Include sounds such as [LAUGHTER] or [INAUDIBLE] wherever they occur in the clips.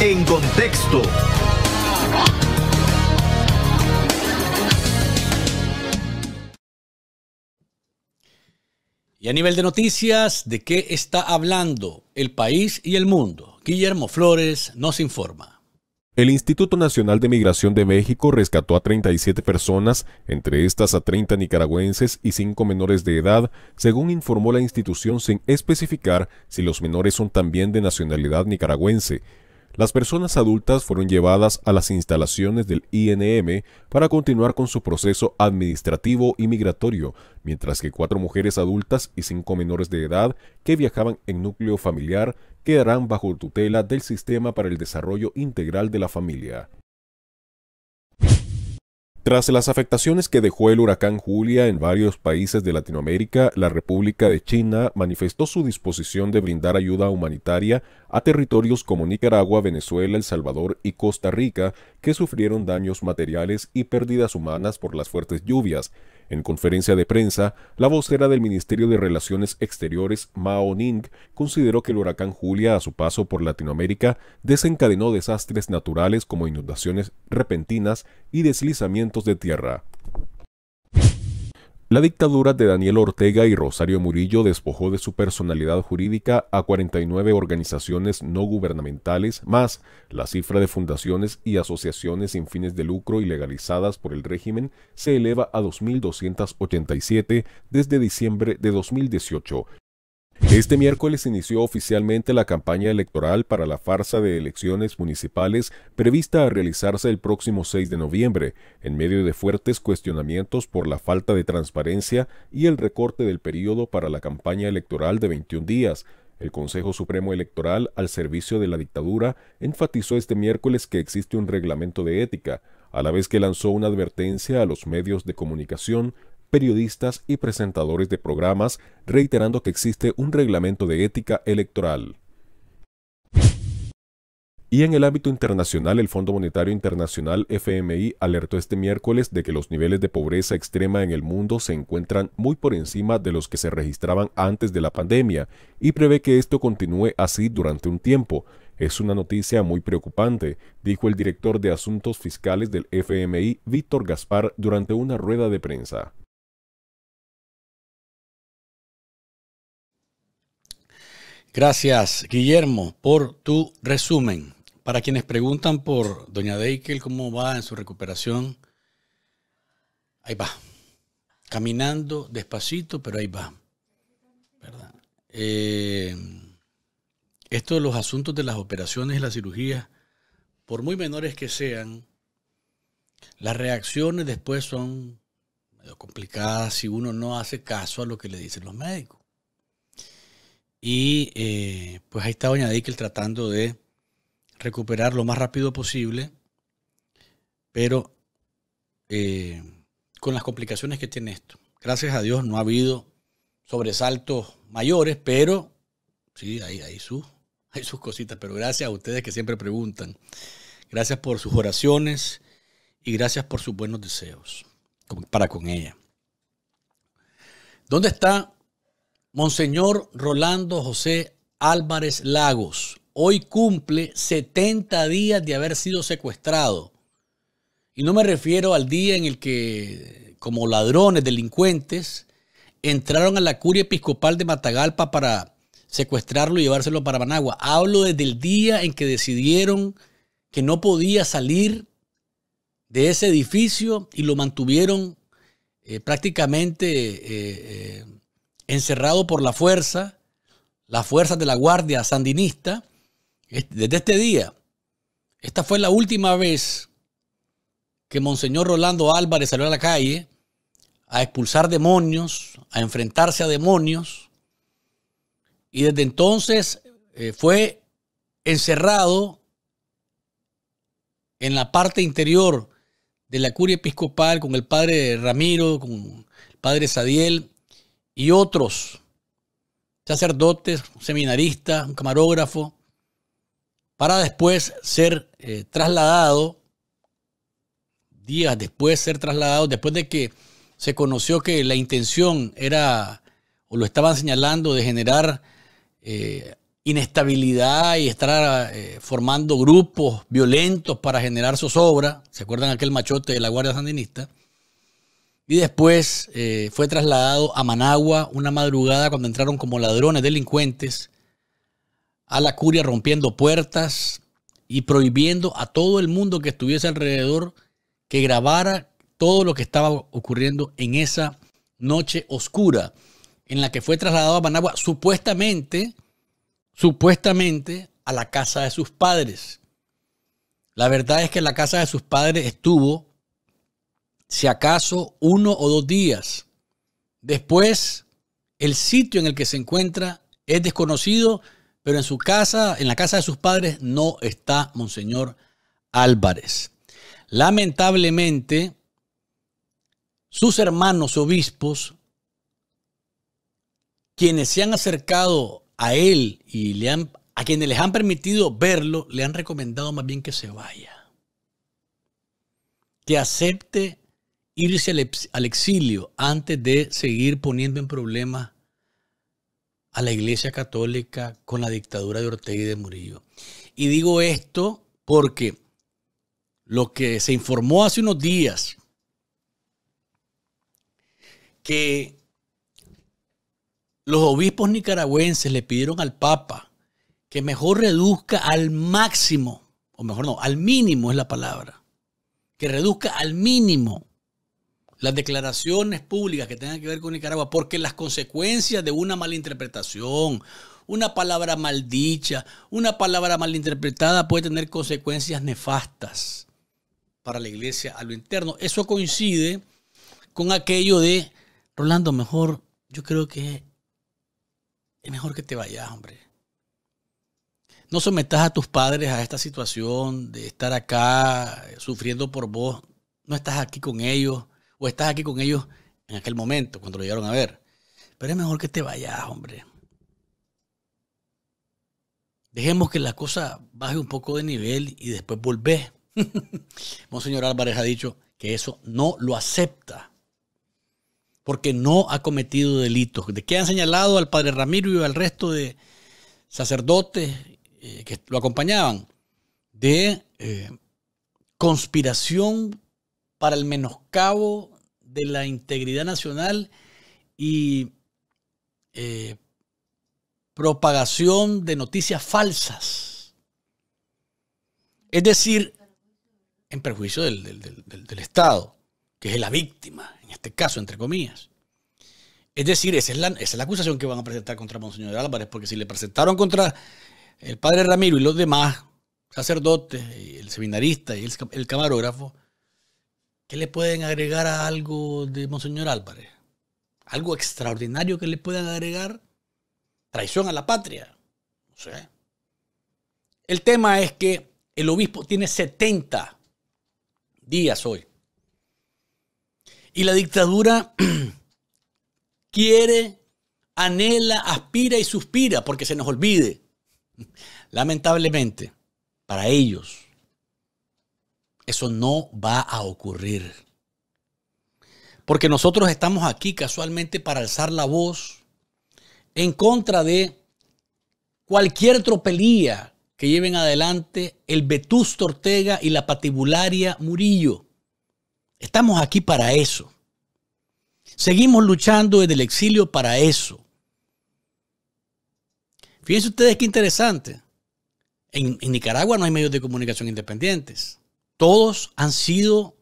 En contexto. Y a nivel de noticias, ¿de qué está hablando el país y el mundo? Guillermo Flores nos informa. El Instituto Nacional de Migración de México rescató a 37 personas, entre estas a 30 nicaragüenses y 5 menores de edad, según informó la institución sin especificar si los menores son también de nacionalidad nicaragüense. Las personas adultas fueron llevadas a las instalaciones del INM para continuar con su proceso administrativo y migratorio, mientras que cuatro mujeres adultas y cinco menores de edad que viajaban en núcleo familiar quedarán bajo tutela del Sistema para el Desarrollo Integral de la Familia. Tras las afectaciones que dejó el huracán Julia en varios países de Latinoamérica, la República de China manifestó su disposición de brindar ayuda humanitaria a territorios como Nicaragua, Venezuela, El Salvador y Costa Rica, que sufrieron daños materiales y pérdidas humanas por las fuertes lluvias. En conferencia de prensa, la vocera del Ministerio de Relaciones Exteriores, Mao Ning, consideró que el huracán Julia a su paso por Latinoamérica desencadenó desastres naturales como inundaciones repentinas y deslizamientos de tierra. La dictadura de Daniel Ortega y Rosario Murillo despojó de su personalidad jurídica a 49 organizaciones no gubernamentales, más la cifra de fundaciones y asociaciones sin fines de lucro ilegalizadas por el régimen se eleva a 2.287 desde diciembre de 2018 este miércoles inició oficialmente la campaña electoral para la farsa de elecciones municipales prevista a realizarse el próximo 6 de noviembre, en medio de fuertes cuestionamientos por la falta de transparencia y el recorte del periodo para la campaña electoral de 21 días, el Consejo Supremo Electoral, al servicio de la dictadura, enfatizó este miércoles que existe un reglamento de ética, a la vez que lanzó una advertencia a los medios de comunicación periodistas y presentadores de programas, reiterando que existe un reglamento de ética electoral. Y en el ámbito internacional, el Fondo Monetario Internacional FMI alertó este miércoles de que los niveles de pobreza extrema en el mundo se encuentran muy por encima de los que se registraban antes de la pandemia y prevé que esto continúe así durante un tiempo. Es una noticia muy preocupante, dijo el director de Asuntos Fiscales del FMI, Víctor Gaspar, durante una rueda de prensa. Gracias, Guillermo, por tu resumen. Para quienes preguntan por Doña Deikel, cómo va en su recuperación, ahí va. Caminando despacito, pero ahí va. Eh, esto de los asuntos de las operaciones y las cirugías, por muy menores que sean, las reacciones después son medio complicadas si uno no hace caso a lo que le dicen los médicos. Y eh, pues ahí está Doña Dickel tratando de recuperar lo más rápido posible, pero eh, con las complicaciones que tiene esto. Gracias a Dios no ha habido sobresaltos mayores, pero sí, ahí hay, sus, [LAUGHS] hay sus cositas. Pero gracias a ustedes que siempre preguntan. Gracias por sus oraciones y gracias por sus buenos deseos para con ella. ¿Dónde está Monseñor Rolando José Álvarez Lagos hoy cumple 70 días de haber sido secuestrado. Y no me refiero al día en el que, como ladrones, delincuentes, entraron a la curia episcopal de Matagalpa para secuestrarlo y llevárselo para Managua. Hablo desde el día en que decidieron que no podía salir de ese edificio y lo mantuvieron eh, prácticamente eh, eh, encerrado por la fuerza, las fuerzas de la Guardia Sandinista, desde este día. Esta fue la última vez que Monseñor Rolando Álvarez salió a la calle a expulsar demonios, a enfrentarse a demonios. Y desde entonces eh, fue encerrado en la parte interior de la curia episcopal con el padre Ramiro, con el padre Sadiel, y otros, sacerdotes, seminaristas, un camarógrafo, para después ser trasladados, eh, trasladado, días después ser trasladado, después de que se conoció que la intención era, o lo estaban señalando, de generar eh, inestabilidad y estar eh, formando grupos violentos para generar zozobra, ¿se acuerdan aquel machote de la Guardia Sandinista? Y después eh, fue trasladado a Managua una madrugada cuando entraron como ladrones delincuentes a la curia rompiendo puertas y prohibiendo a todo el mundo que estuviese alrededor que grabara todo lo que estaba ocurriendo en esa noche oscura en la que fue trasladado a Managua supuestamente, supuestamente a la casa de sus padres. La verdad es que la casa de sus padres estuvo si acaso uno o dos días. Después, el sitio en el que se encuentra es desconocido, pero en su casa, en la casa de sus padres, no está Monseñor Álvarez. Lamentablemente, sus hermanos obispos, quienes se han acercado a él y le han, a quienes les han permitido verlo, le han recomendado más bien que se vaya, que acepte irse al, exilio antes de seguir poniendo en problema a la Iglesia Católica con la dictadura de Ortega y de Murillo. Y digo esto porque lo que se informó hace unos días, que los obispos nicaragüenses le pidieron al Papa que mejor reduzca al máximo, o mejor no, al mínimo es la palabra, que reduzca al mínimo las declaraciones públicas que tengan que ver con Nicaragua, porque las consecuencias de una malinterpretación una palabra maldicha, una palabra malinterpretada puede tener consecuencias nefastas para la iglesia a lo interno. Eso coincide con aquello de, Rolando, mejor, yo creo que es mejor que te vayas, hombre. No sometas a tus padres a esta situación de estar acá sufriendo por vos. No estás aquí con ellos estás aquí con ellos en aquel momento, cuando lo llegaron a ver. Pero es mejor que te vayas, hombre. Dejemos que la cosa baje un poco de nivel y después volvés. [LAUGHS] Monseñor Álvarez ha dicho que eso no lo acepta porque no ha cometido delitos. ¿De qué han señalado al padre Ramiro y al resto de sacerdotes eh, que lo acompañaban? De eh, conspiración para el menoscabo de la integridad nacional y eh, propagación de noticias falsas. Es decir, en perjuicio del, Estado, que es la víctima, en este caso, entre comillas. Es decir, esa es, la, es la acusación que van a presentar contra Monseñor Álvarez, porque si le presentaron contra el padre Ramiro y los demás sacerdotes, el seminarista y el camarógrafo, ¿Qué le pueden agregar a algo de Monseñor Álvarez? ¿Algo extraordinario que le puedan agregar? Traición a la patria. No sé. El tema es que el obispo tiene 70 días hoy. Y la dictadura [CLEARS THROAT] quiere, anhela, aspira y suspira porque se nos olvide. [LAUGHS] Lamentablemente, para ellos eso no va a ocurrir. Porque nosotros estamos aquí casualmente para alzar la voz en contra de cualquier tropelía que lleven adelante el Vetusto Ortega y la patibularia Murillo. Estamos aquí para eso. Seguimos luchando desde el exilio para eso. Fíjense ustedes qué interesante. En, en Nicaragua no hay medios de comunicación independientes. Todos han sido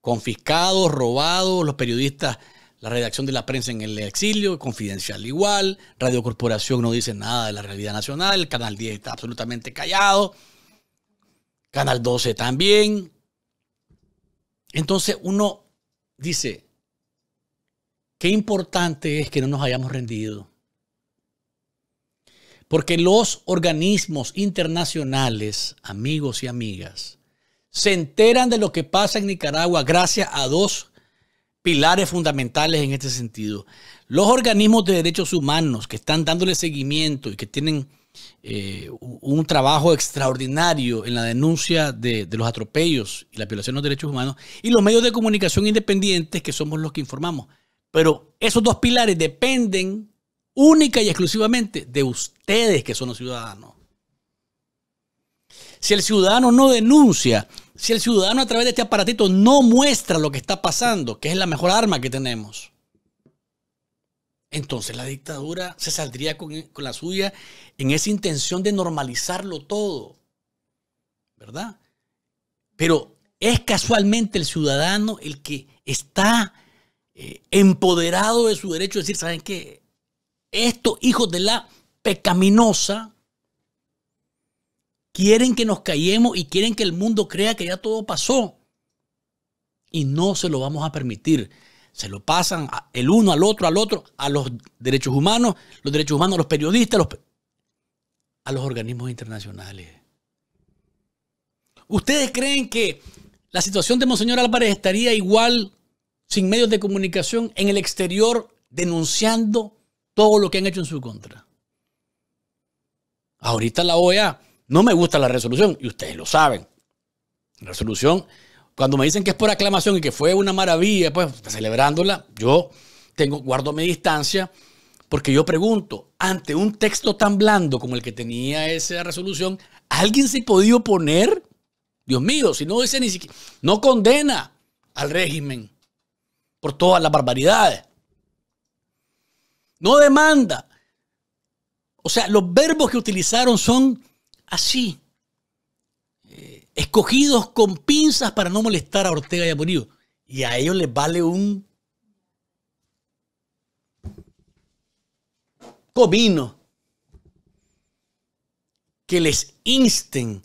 confiscados, robados, los periodistas, la redacción de la prensa en el exilio, Confidencial igual, Radio Corporación no dice nada de la realidad nacional, Canal 10 está absolutamente callado, Canal 12 también. Entonces uno dice, qué importante es que no nos hayamos rendido. Porque los organismos internacionales, amigos y amigas, se enteran de lo que pasa en Nicaragua gracias a dos pilares fundamentales en este sentido. Los organismos de derechos humanos que están dándole seguimiento y que tienen eh, un trabajo extraordinario en la denuncia de, de los atropellos y la violación de los derechos humanos, y los medios de comunicación independientes que somos los que informamos. Pero esos dos pilares dependen única y exclusivamente de ustedes que son los ciudadanos. Si el ciudadano no denuncia, si el ciudadano a través de este aparatito no muestra lo que está pasando, que es la mejor arma que tenemos, entonces la dictadura se saldría con, la suya en esa intención de normalizarlo todo. ¿Verdad? Pero es casualmente el ciudadano el que está eh, empoderado de su derecho a decir, ¿saben qué? Estos hijos de la pecaminosa Quieren que nos callemos y quieren que el mundo crea que ya todo pasó. Y no se lo vamos a permitir. Se lo pasan el uno al otro, al otro, a los derechos humanos, los derechos humanos, a los periodistas, a los organismos internacionales. ¿Ustedes creen que la situación de Monseñor Álvarez estaría igual sin medios de comunicación en el exterior denunciando todo lo que han hecho en su contra? Ahorita la OEA no me gusta la resolución y ustedes lo saben. La resolución, cuando me dicen que es por aclamación y que fue una maravilla, pues celebrándola, yo tengo, guardo mi distancia porque yo pregunto, ante un texto tan blando como el que tenía esa resolución, ¿alguien se podía oponer? Dios mío, si no dice ni siquiera, no condena al régimen por todas las barbaridades. No demanda. O sea, los verbos que utilizaron son así, eh, escogidos con pinzas para no molestar a Ortega y a Murillo. Y a ellos les vale un comino que les insten,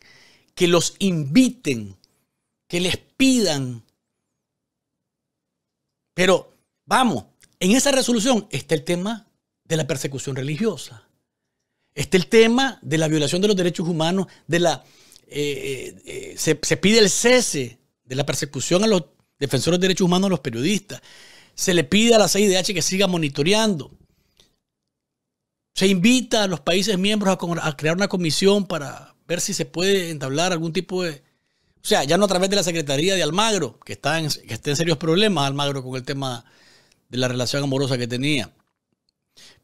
que los inviten, que les pidan. Pero vamos, en esa resolución está el tema de la persecución religiosa. Está el tema de la violación de los derechos humanos, de la eh, eh, eh, se, pide el cese de la persecución a los defensores de derechos humanos, a los periodistas. Se le pide a la CIDH que siga monitoreando. Se invita a los países miembros a, crear una comisión para ver si se puede entablar algún tipo de, o sea, ya no a través de la Secretaría de Almagro, que está en, que está en serios problemas Almagro con el tema de la relación amorosa que tenía.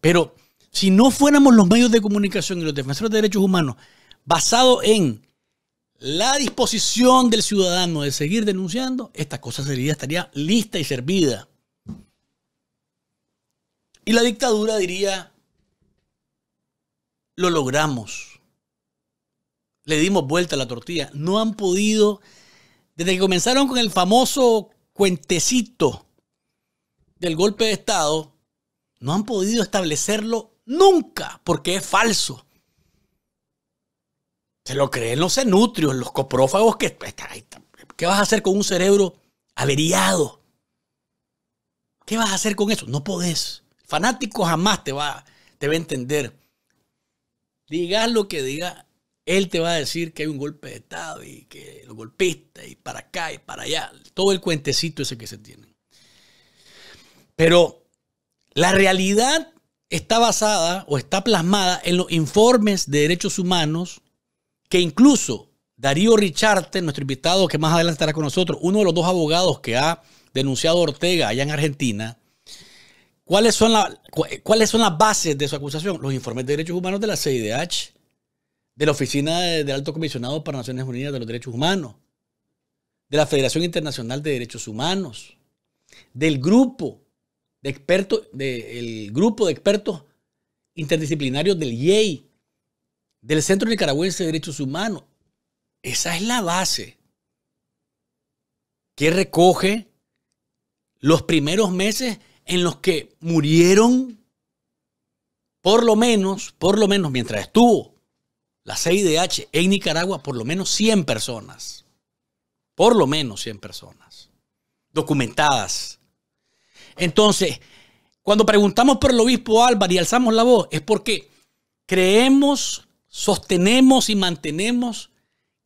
Pero si no fuéramos los medios de comunicación y los defensores de derechos humanos basados en la disposición del ciudadano de seguir denunciando, esta cosa sería, estaría lista y servida. Y la dictadura diría, lo logramos. Le dimos vuelta a la tortilla. No han podido, desde que comenzaron con el famoso cuentecito del golpe de Estado, no han podido establecerlo Nunca, porque es falso. Se lo creen los cenutrios, los coprófagos que... Pues, ¿Qué vas a hacer con un cerebro averiado? ¿Qué vas a hacer con eso? No podés. fanático jamás te va, te va a entender. Digas lo que diga, él te va a decir que hay un golpe de Estado y que los golpistas y para acá y para allá. Todo el cuentecito ese que se tiene. Pero la realidad está basada o está plasmada en los informes de derechos humanos que incluso Darío Richarte, nuestro invitado que más adelante estará con nosotros, uno de los dos abogados que ha denunciado Ortega allá en Argentina, ¿cuáles son, las bases de su acusación? Los informes de derechos humanos de la CIDH, de la Oficina del de Alto Comisionado para Naciones Unidas de los Derechos Humanos, de la Federación Internacional de Derechos Humanos, del grupo del grupo de expertos interdisciplinarios del IEI, del Centro Nicaragüense de Derechos Humanos. Esa es la base que recoge los primeros meses en los que murieron, por lo menos, por lo menos mientras estuvo la CIDH en Nicaragua, por lo menos 100 personas. Por lo menos 100 personas documentadas entonces, cuando preguntamos por el obispo Álvaro y alzamos la voz, es porque creemos, sostenemos y mantenemos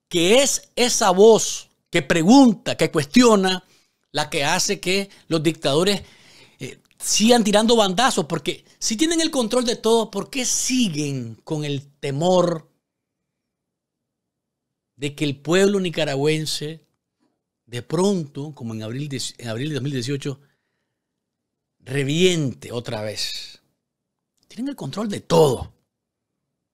que es esa voz que pregunta, que cuestiona, la que hace que los dictadores eh, sigan tirando bandazos, porque si tienen el control de todo, ¿por qué siguen con el temor de que el pueblo nicaragüense, de pronto, como en abril de, en abril de 2018, reviente otra vez. Tienen el control de todo.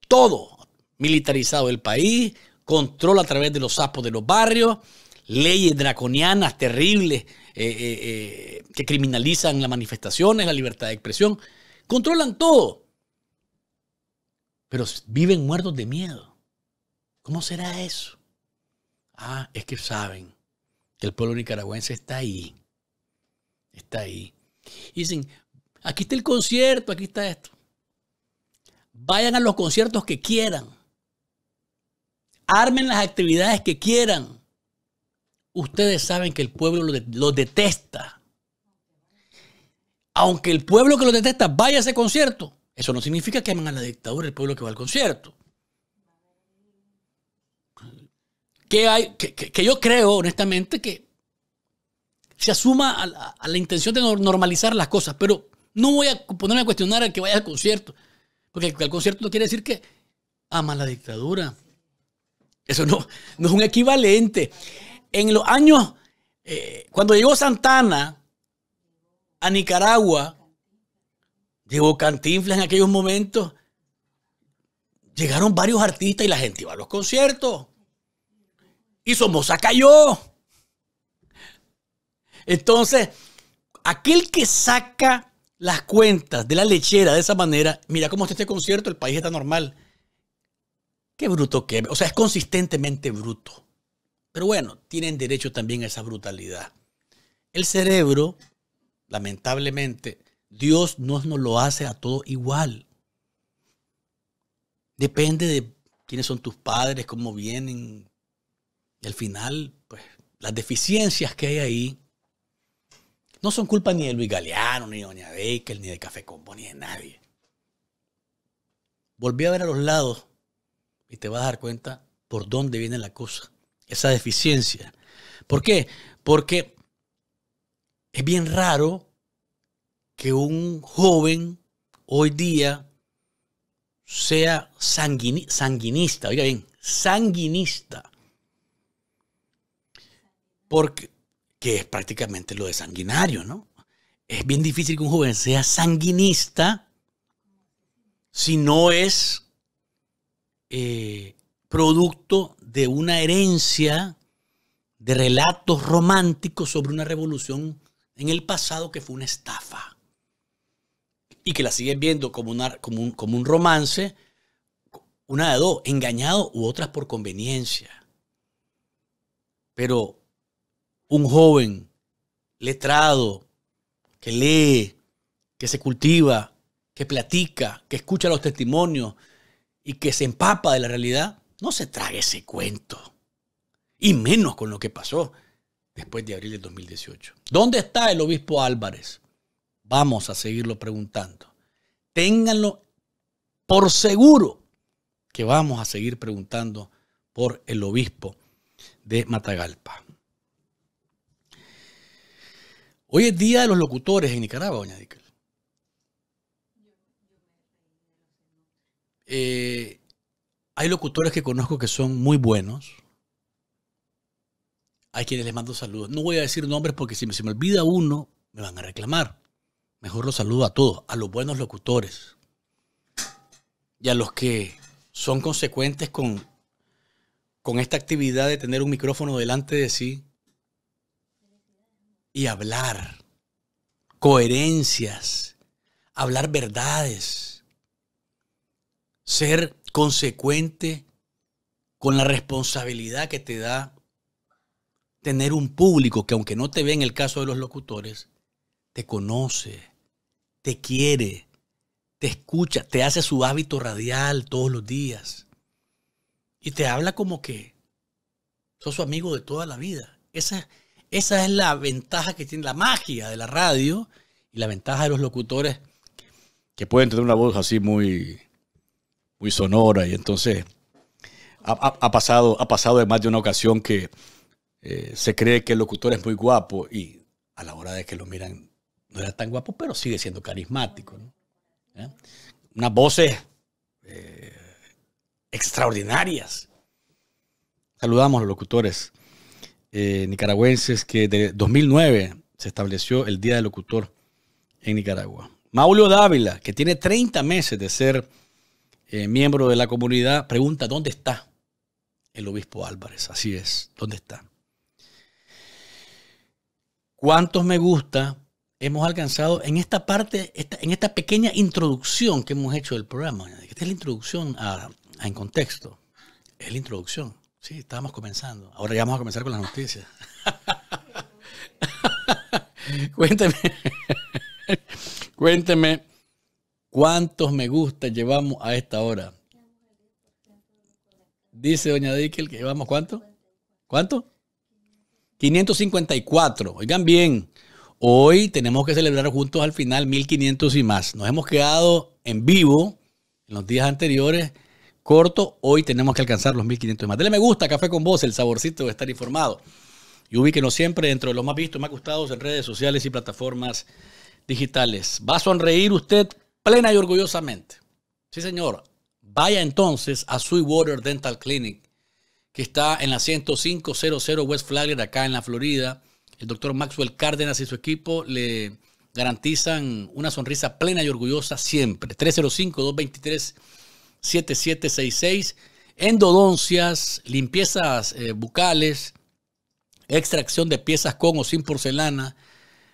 Todo. Militarizado el país, control a través de los sapos de los barrios, leyes draconianas terribles eh, eh, eh, que criminalizan las manifestaciones, la libertad de expresión. Controlan todo. Pero viven muertos de miedo. ¿Cómo será eso? Ah, es que saben que el pueblo nicaragüense está ahí. Está ahí. Y dicen, aquí está el concierto, aquí está esto. Vayan a los conciertos que quieran. Armen las actividades que quieran. Ustedes saben que el pueblo lo, detesta. Aunque el pueblo que lo detesta vaya a ese concierto, eso no significa que amen a la dictadura el pueblo que va al concierto. Que, hay, que yo creo, honestamente, que se asuma a la, intención de normalizar las cosas, pero no voy a ponerme a cuestionar a que vaya al concierto, porque el, concierto no quiere decir que ama la dictadura. Eso no, es un equivalente. En los años, eh, cuando llegó Santana a Nicaragua, llegó Cantinflas en aquellos momentos, llegaron varios artistas y la gente iba a los conciertos. Y Somoza cayó. Entonces, aquel que saca las cuentas de la lechera de esa manera, mira cómo está este concierto, el país está normal. Qué bruto que, o sea, es consistentemente bruto. Pero bueno, tienen derecho también a esa brutalidad. El cerebro, lamentablemente, Dios no nos lo hace a todos igual. Depende de quiénes son tus padres, cómo vienen. Y al final, pues, las deficiencias que hay ahí no son culpa ni de Luis Galeano, ni de Doña Baker, ni de Café Combo, ni de nadie. Volví a ver a los lados y te vas a dar cuenta por dónde viene la cosa, esa deficiencia. ¿Por qué? Porque es bien raro que un joven hoy día sea sanguinista, oiga bien, sanguinista. Porque, que es prácticamente lo de sanguinario, ¿no? Es bien difícil que un joven sea sanguinista si no es eh, producto de una herencia de relatos románticos sobre una revolución en el pasado que fue una estafa. Y que la siguen viendo como, como, un, como un romance, una de dos, engañado u otras por conveniencia. Pero un joven letrado, que lee, que se cultiva, que platica, que escucha los testimonios y que se empapa de la realidad, no se trague ese cuento. Y menos con lo que pasó después de abril de 2018. ¿Dónde está el obispo Álvarez? Vamos a seguirlo preguntando. Ténganlo por seguro que vamos a seguir preguntando por el obispo de Matagalpa. Hoy es día de los locutores en Nicaragua, doña Díaz. Eh, hay locutores que conozco que son muy buenos. Hay quienes les mando saludos. No voy a decir nombres porque si me, se me olvida uno, me van a reclamar. Mejor los saludo a todos, a los buenos locutores y a los que son consecuentes con, con esta actividad de tener un micrófono delante de sí y hablar coherencias, hablar verdades, ser consecuente con la responsabilidad que te da tener un público que aunque no te ve en el caso de los locutores, te conoce, te quiere, te escucha, te hace su hábito radial todos los días y te habla como que sos su amigo de toda la vida. Esa, esa es la ventaja que tiene la magia de la radio y la ventaja de los locutores que pueden tener una voz así muy, muy sonora y entonces ha, pasado, ha pasado de más de una ocasión que eh, se cree que el locutor es muy guapo y a la hora de que lo miran no era tan guapo, pero sigue siendo carismático. ¿Eh? Unas voces eh, extraordinarias. Saludamos a los locutores eh, nicaragüenses que de 2009 se estableció el Día del Locutor en Nicaragua. Maulio Dávila, que tiene 30 meses de ser eh, miembro de la comunidad, pregunta, ¿dónde está el obispo Álvarez? Así es, ¿dónde está? ¿Cuántos me gusta hemos alcanzado en esta parte, en esta pequeña introducción que hemos hecho del programa? Esta es la introducción En Contexto. Es la introducción. Sí, estábamos comenzando. Ahora ya vamos a comenzar con las noticias. [LAUGHS] cuénteme, [LAUGHS] cuénteme cuántos me gusta llevamos a esta hora. Dice doña Dickel que llevamos cuánto? ¿Cuánto? 554. Oigan bien, hoy tenemos que celebrar juntos al final 1500 y más. Nos hemos quedado en vivo en los días anteriores corto. Hoy tenemos que alcanzar los 1500 más. Dele me gusta, café con vos, el saborcito de estar informado. Y ubíquenos siempre dentro de los más vistos, más gustados en redes sociales y plataformas digitales. Va a sonreír usted plena y orgullosamente. Sí, señor. Vaya entonces a Sweetwater Dental Clinic, que está en la 10500 West Flagler, acá en la Florida. El doctor Maxwell Cárdenas y su equipo le garantizan una sonrisa plena y orgullosa siempre. 305 223 7766, endodoncias, limpiezas eh, bucales, extracción de piezas con o sin porcelana,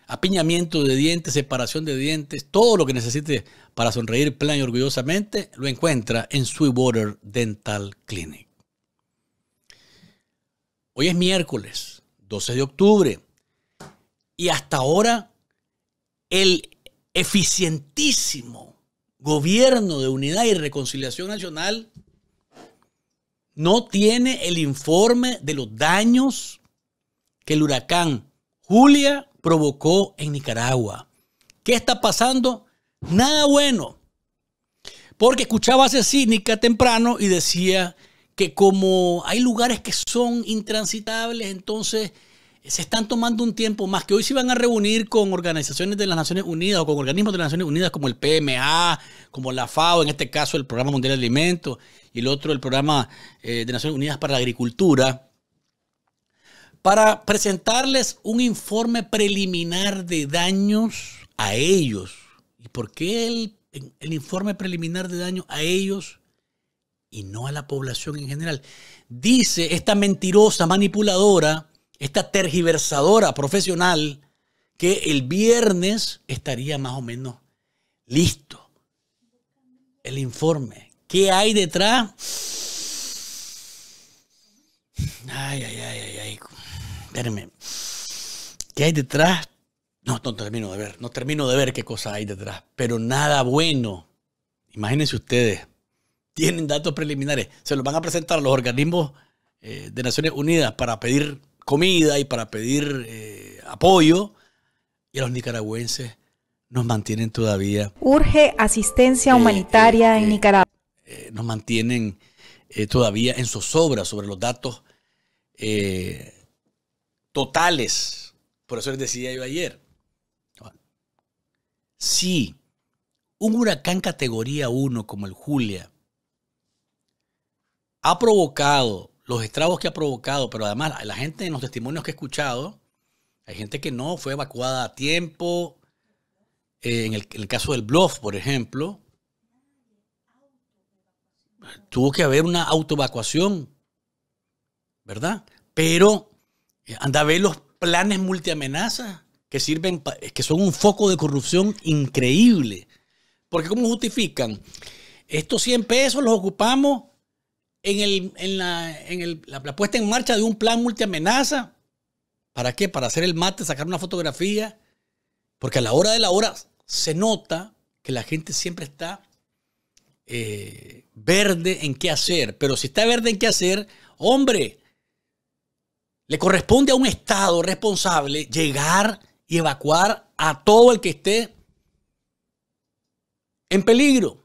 apiñamiento de dientes, separación de dientes, todo lo que necesite para sonreír plan y orgullosamente, lo encuentra en Sweetwater Dental Clinic. Hoy es miércoles, 12 de octubre, y hasta ahora el eficientísimo gobierno de unidad y reconciliación nacional no tiene el informe de los daños que el huracán Julia provocó en Nicaragua. ¿Qué está pasando? Nada bueno. Porque escuchaba a Cínica temprano y decía que como hay lugares que son intransitables, entonces se están tomando un tiempo más, que hoy se van a reunir con organizaciones de las Naciones Unidas o con organismos de las Naciones Unidas como el PMA, como la FAO, en este caso el Programa Mundial de Alimentos y el otro el Programa eh, de Naciones Unidas para la Agricultura, para presentarles un informe preliminar de daños a ellos. ¿Y por qué el, el informe preliminar de daños a ellos y no a la población en general? Dice esta mentirosa manipuladora esta tergiversadora profesional que el viernes estaría más o menos listo el informe. ¿Qué hay detrás? Ay, ay, ay, ay, ay. Espérenme. ¿Qué hay detrás? No, no termino de ver, no termino de ver qué cosa hay detrás, pero nada bueno. Imagínense ustedes, tienen datos preliminares, se los van a presentar a los organismos eh, de Naciones Unidas para pedir comida y para pedir eh, apoyo. Y los nicaragüenses nos mantienen todavía. Urge asistencia eh, humanitaria eh, en Nicaragua. nos mantienen todavía en obras sobre los datos totales. Por eso les decía yo ayer. Si un huracán categoría 1 como el Julia ha provocado los estragos que ha provocado, pero además la gente en los testimonios que he escuchado, hay gente que no fue evacuada a tiempo. Eh, en, el, caso del Bluff, por ejemplo, tuvo que haber una autoevacuación, ¿verdad? Pero eh, anda a ver los planes multiamenazas que sirven, eh, que son un foco de corrupción increíble. Porque ¿cómo justifican? Estos 100 pesos los ocupamos en, el, en, la, en el, la, puesta en marcha de un plan multiamenaza. ¿Para qué? Para hacer el mate, sacar una fotografía. Porque a la hora de la hora se nota que la gente siempre está eh, verde en qué hacer. Pero si está verde en qué hacer, hombre, le corresponde a un Estado responsable llegar y evacuar a todo el que esté en peligro.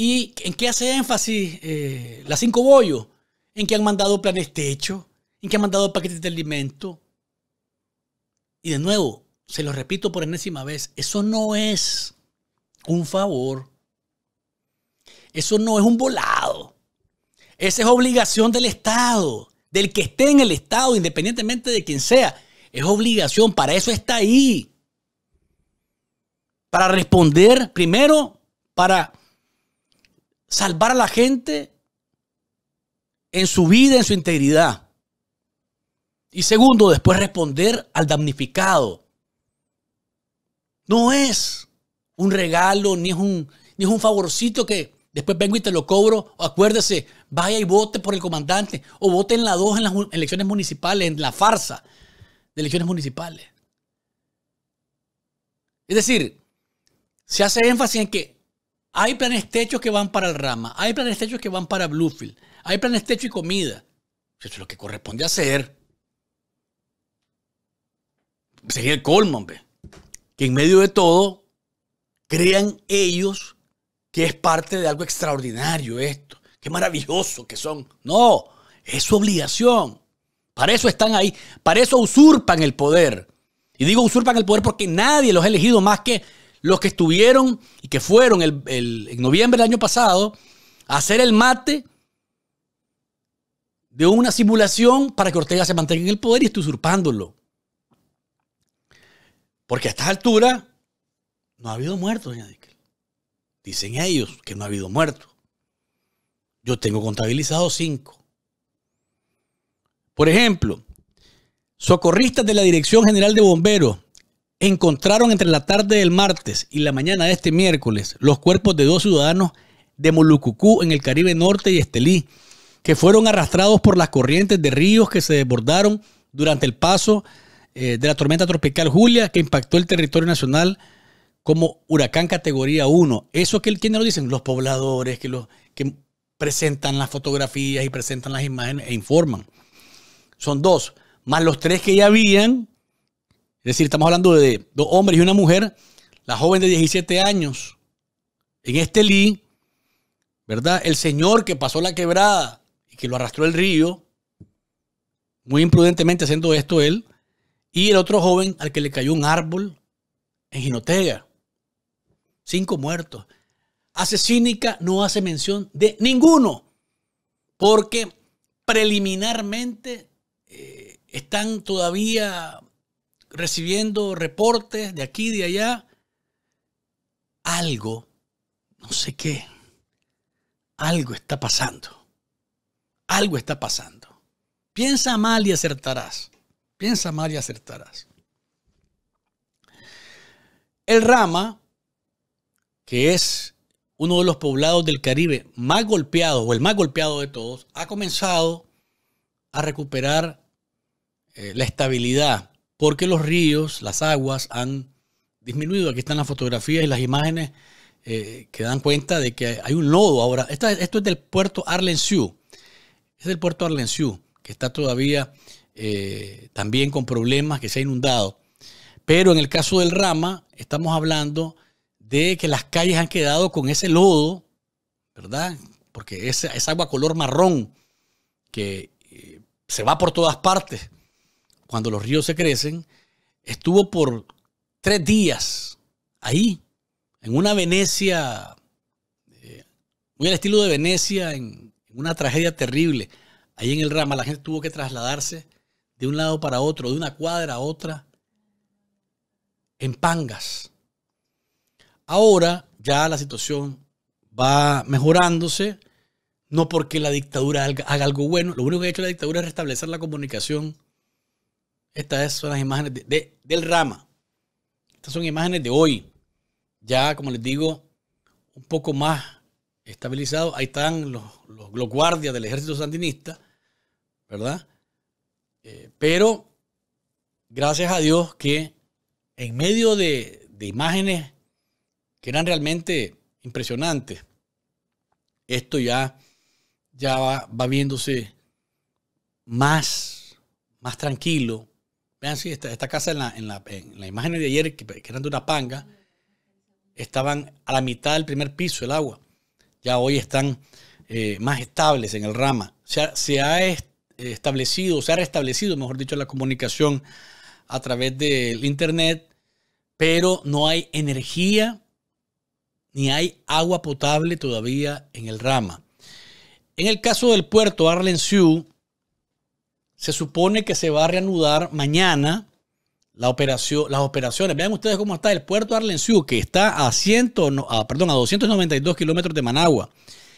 ¿Y en qué hace énfasis eh, las cinco bollos? En que han mandado planes techo, en que han mandado paquetes de alimento. Y de nuevo, se lo repito por enésima vez, eso no es un favor. Eso no es un volado. Esa es obligación del Estado, del que esté en el Estado, independientemente de quien sea. Es obligación, para eso está ahí. Para responder, primero, para salvar a la gente en su vida, en su integridad. Y segundo, después responder al damnificado. No es un regalo, ni es un, un favorcito que después vengo y te lo cobro. O acuérdese, vaya y vote por el comandante o vote en la 2 en las elecciones municipales, en la farsa de elecciones municipales. Es decir, se hace énfasis en que hay planes techos que van para el Rama, hay planes techos que van para Bluefield, hay planes techo y comida. Eso es lo que corresponde hacer. Sería el colmo, Que en medio de todo crean ellos que es parte de algo extraordinario esto. Qué maravilloso que son. No, es su obligación. Para eso están ahí. Para eso usurpan el poder. Y digo usurpan el poder porque nadie los ha elegido más que los que estuvieron y que fueron en noviembre del año pasado a hacer el mate de una simulación para que Ortega se mantenga en el poder y esté usurpándolo. Porque a esta altura no ha habido muertos, doña Dicen ellos que no ha habido muertos. Yo tengo contabilizado cinco. Por ejemplo, socorristas de la Dirección General de Bomberos encontraron entre la tarde del martes y la mañana de este miércoles los cuerpos de dos ciudadanos de Molucucú en el Caribe Norte y Estelí, que fueron arrastrados por las corrientes de ríos que se desbordaron durante el paso eh, de la tormenta tropical Julia, que impactó el territorio nacional como huracán categoría 1. Eso que lo dicen, los pobladores que, que presentan las fotografías y presentan las imágenes e informan. Son dos, más los tres que ya habían es decir, estamos hablando de dos hombres y una mujer, la joven de 17 años, en este lí, ¿verdad? El señor que pasó la quebrada y que lo arrastró el río, muy imprudentemente haciendo esto él, y el otro joven al que le cayó un árbol en Ginotega. Cinco muertos. Asesínica no hace mención de ninguno, porque preliminarmente eh, están todavía recibiendo reportes de aquí, de allá, algo, no sé qué, algo está pasando. Algo está pasando. Piensa mal y acertarás. Piensa mal y acertarás. El Rama, que es uno de los poblados del Caribe más golpeados, o el más golpeado de todos, ha comenzado a recuperar eh, la estabilidad porque los ríos, las aguas han disminuido. Aquí están las fotografías y las imágenes eh, que dan cuenta de que hay un lodo ahora. esto es del puerto Sioux, Es del puerto Sioux, que está todavía eh, también con problemas, que se ha inundado. Pero en el caso del Rama, estamos hablando de que las calles han quedado con ese lodo, ¿verdad? Porque es, agua color marrón que eh, se va por todas partes cuando los ríos se crecen, estuvo por tres días ahí, en una Venecia, muy eh, al estilo de Venecia, en una tragedia terrible. Ahí en el Rama la gente tuvo que trasladarse de un lado para otro, de una cuadra a otra, en pangas. Ahora ya la situación va mejorándose, no porque la dictadura haga algo bueno, lo único que ha hecho la dictadura es restablecer la comunicación estas son las imágenes del Rama. Estas son imágenes de hoy. Ya, como les digo, un poco más estabilizado. Ahí están los, los, guardias del ejército sandinista, ¿verdad? Eh, pero, gracias a Dios que en medio de, de imágenes que eran realmente impresionantes, esto ya, ya va, va viéndose más, más tranquilo, Vean, si esta, casa en la, en, imagen de ayer, que, eran de una panga, estaban a la mitad del primer piso el agua. Ya hoy están eh, más estables en el rama. Se ha, se ha establecido, se ha restablecido, mejor dicho, la comunicación a través del Internet, pero no hay energía ni hay agua potable todavía en el rama. En el caso del puerto Arlen Sioux, se supone que se va a reanudar mañana la operación, las operaciones. Vean ustedes cómo está el puerto Arlensiu, que está a, ah, perdón, a 292 kilómetros de Managua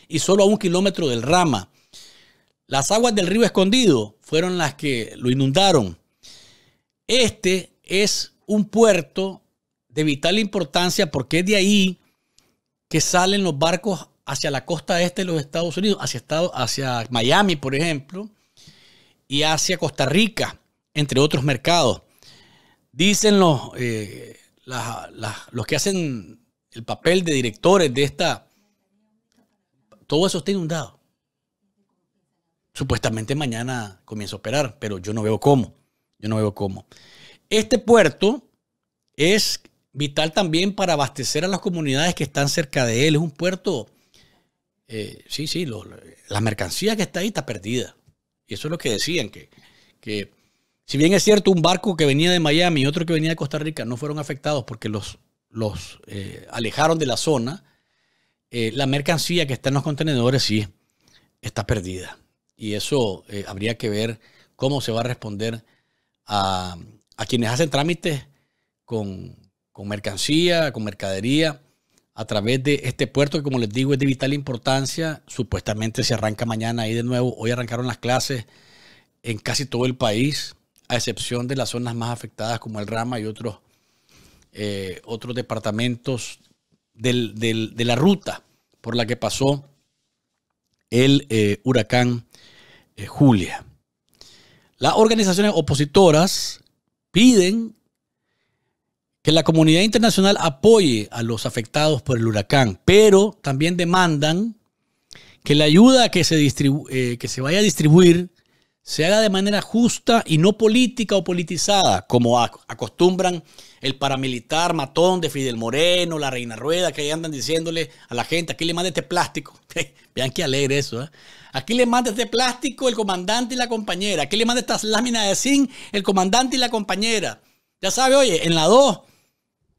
y solo a un kilómetro del Rama. Las aguas del río escondido fueron las que lo inundaron. Este es un puerto de vital importancia porque es de ahí que salen los barcos hacia la costa este de los Estados Unidos, hacia, hacia Miami, por ejemplo, y hacia Costa Rica, entre otros mercados. Dicen los, eh, los que hacen el papel de directores de esta... Todo eso está inundado. Supuestamente mañana comienza a operar, pero yo no veo cómo. Yo no veo cómo. Este puerto es vital también para abastecer a las comunidades que están cerca de él. Es un puerto, eh, sí, sí, la mercancía que está ahí está perdida. Y eso es lo que decían, que, si bien es cierto, un barco que venía de Miami y otro que venía de Costa Rica no fueron afectados porque los, eh, alejaron de la zona, eh, la mercancía que está en los contenedores sí está perdida. Y eso eh, habría que ver cómo se va a responder a, quienes hacen trámites con, con mercancía, con mercadería a través de este puerto que como les digo es de vital importancia. Supuestamente se arranca mañana ahí de nuevo. Hoy arrancaron las clases en casi todo el país, a excepción de las zonas más afectadas como el Rama y otros, eh, otros departamentos de la ruta por la que pasó el eh, huracán eh, Julia. Las organizaciones opositoras piden que la comunidad internacional apoye a los afectados por el huracán, pero también demandan que la ayuda que se, eh, que se vaya a distribuir se haga de manera justa y no política o politizada, como acostumbran el paramilitar matón de Fidel Moreno, la Reina Rueda, que ahí andan diciéndole a la gente, aquí le manda este plástico. [LAUGHS] Vean qué alegre eso. ¿eh? Aquí le manda este plástico el comandante y la compañera. Aquí le manda estas láminas de zinc el comandante y la compañera. Ya sabe, oye, en la 2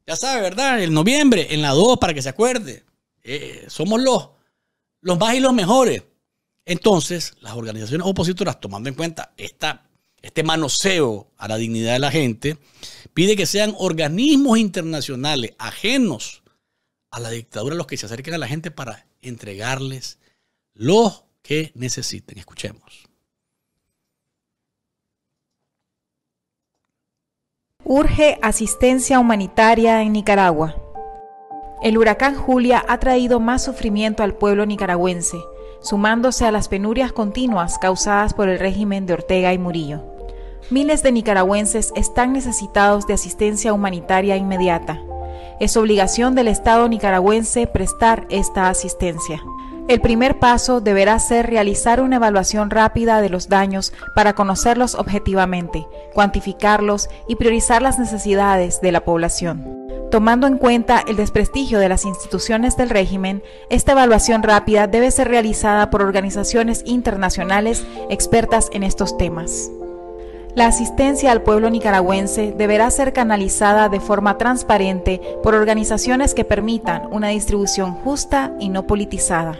ya sabe, ¿verdad? El noviembre, en la 2, para que se acuerde. Eh, somos los, los más y los mejores. Entonces, las organizaciones opositoras, tomando en cuenta este manoseo a la dignidad de la gente, pide que sean organismos internacionales ajenos a la dictadura los que se acerquen a la gente para entregarles los que necesiten. Escuchemos. urge asistencia humanitaria en Nicaragua. El huracán Julia ha traído más sufrimiento al pueblo nicaragüense, sumándose a las penurias continuas causadas por el régimen de Ortega y Murillo. Miles de nicaragüenses están necesitados de asistencia humanitaria inmediata. Es obligación del Estado nicaragüense prestar esta asistencia. El primer paso deberá ser realizar una evaluación rápida de los daños para conocerlos objetivamente, cuantificarlos y priorizar las necesidades de la población. Tomando en cuenta el desprestigio de las instituciones del régimen, esta evaluación rápida debe ser realizada por organizaciones internacionales expertas en estos temas. La asistencia al pueblo nicaragüense deberá ser canalizada de forma transparente por organizaciones que permitan una distribución justa y no politizada.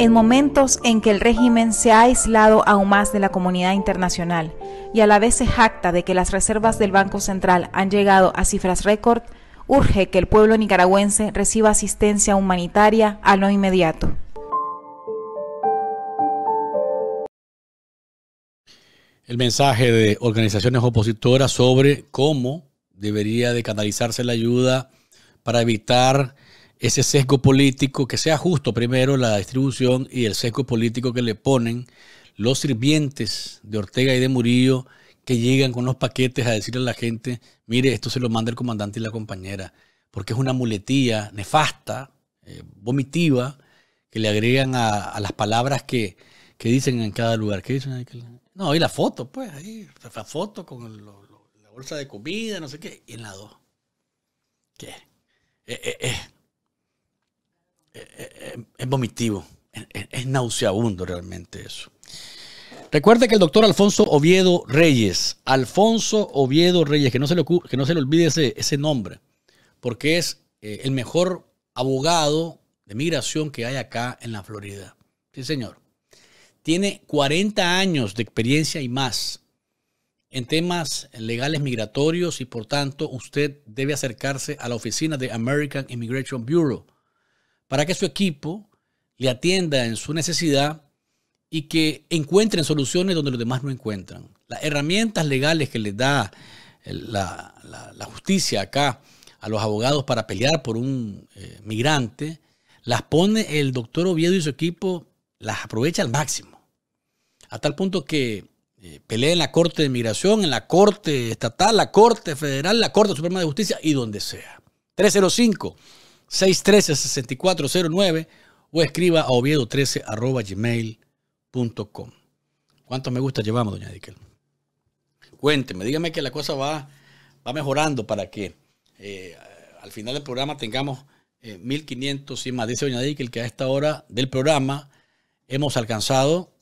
En momentos en que el régimen se ha aislado aún más de la comunidad internacional y a la vez se jacta de que las reservas del Banco Central han llegado a cifras récord, urge que el pueblo nicaragüense reciba asistencia humanitaria a lo inmediato. El mensaje de organizaciones opositoras sobre cómo debería de canalizarse la ayuda para evitar ese sesgo político, que sea justo primero la distribución y el sesgo político que le ponen los sirvientes de Ortega y de Murillo que llegan con los paquetes a decirle a la gente, mire, esto se lo manda el comandante y la compañera, porque es una muletilla nefasta, eh, vomitiva, que le agregan a, las palabras que, dicen en cada lugar. ¿Qué dicen? No, y la foto, pues, ahí, la foto con la bolsa de comida, no sé qué, y en la dos. ¿Qué? Eh, eh, es, vomitivo, es, nauseabundo realmente eso. Recuerde que el doctor Alfonso Oviedo Reyes, Alfonso Oviedo Reyes, que no se le, que no se le olvide ese, nombre, porque es eh, el mejor abogado de migración que hay acá en la Florida. Sí, señor. Tiene 40 años de experiencia y más en temas legales migratorios y por tanto usted debe acercarse a la oficina de American Immigration Bureau para que su equipo le atienda en su necesidad y que encuentren soluciones donde los demás no encuentran. Las herramientas legales que les da la, justicia acá a los abogados para pelear por un eh, migrante, las pone el doctor Oviedo y su equipo, las aprovecha al máximo. A tal punto que eh, pelee en la Corte de Migración, en la Corte Estatal, la Corte Federal, la Corte Suprema de Justicia y donde sea. 305. 613-6409 o escriba a oviedo13 arroba gmail.com. ¿Cuántos me gusta llevamos, doña Diquel? Cuénteme, dígame que la cosa va, va mejorando para que eh, al final del programa tengamos 1500 eh, y más. Dice doña Diquel que a esta hora del programa hemos alcanzado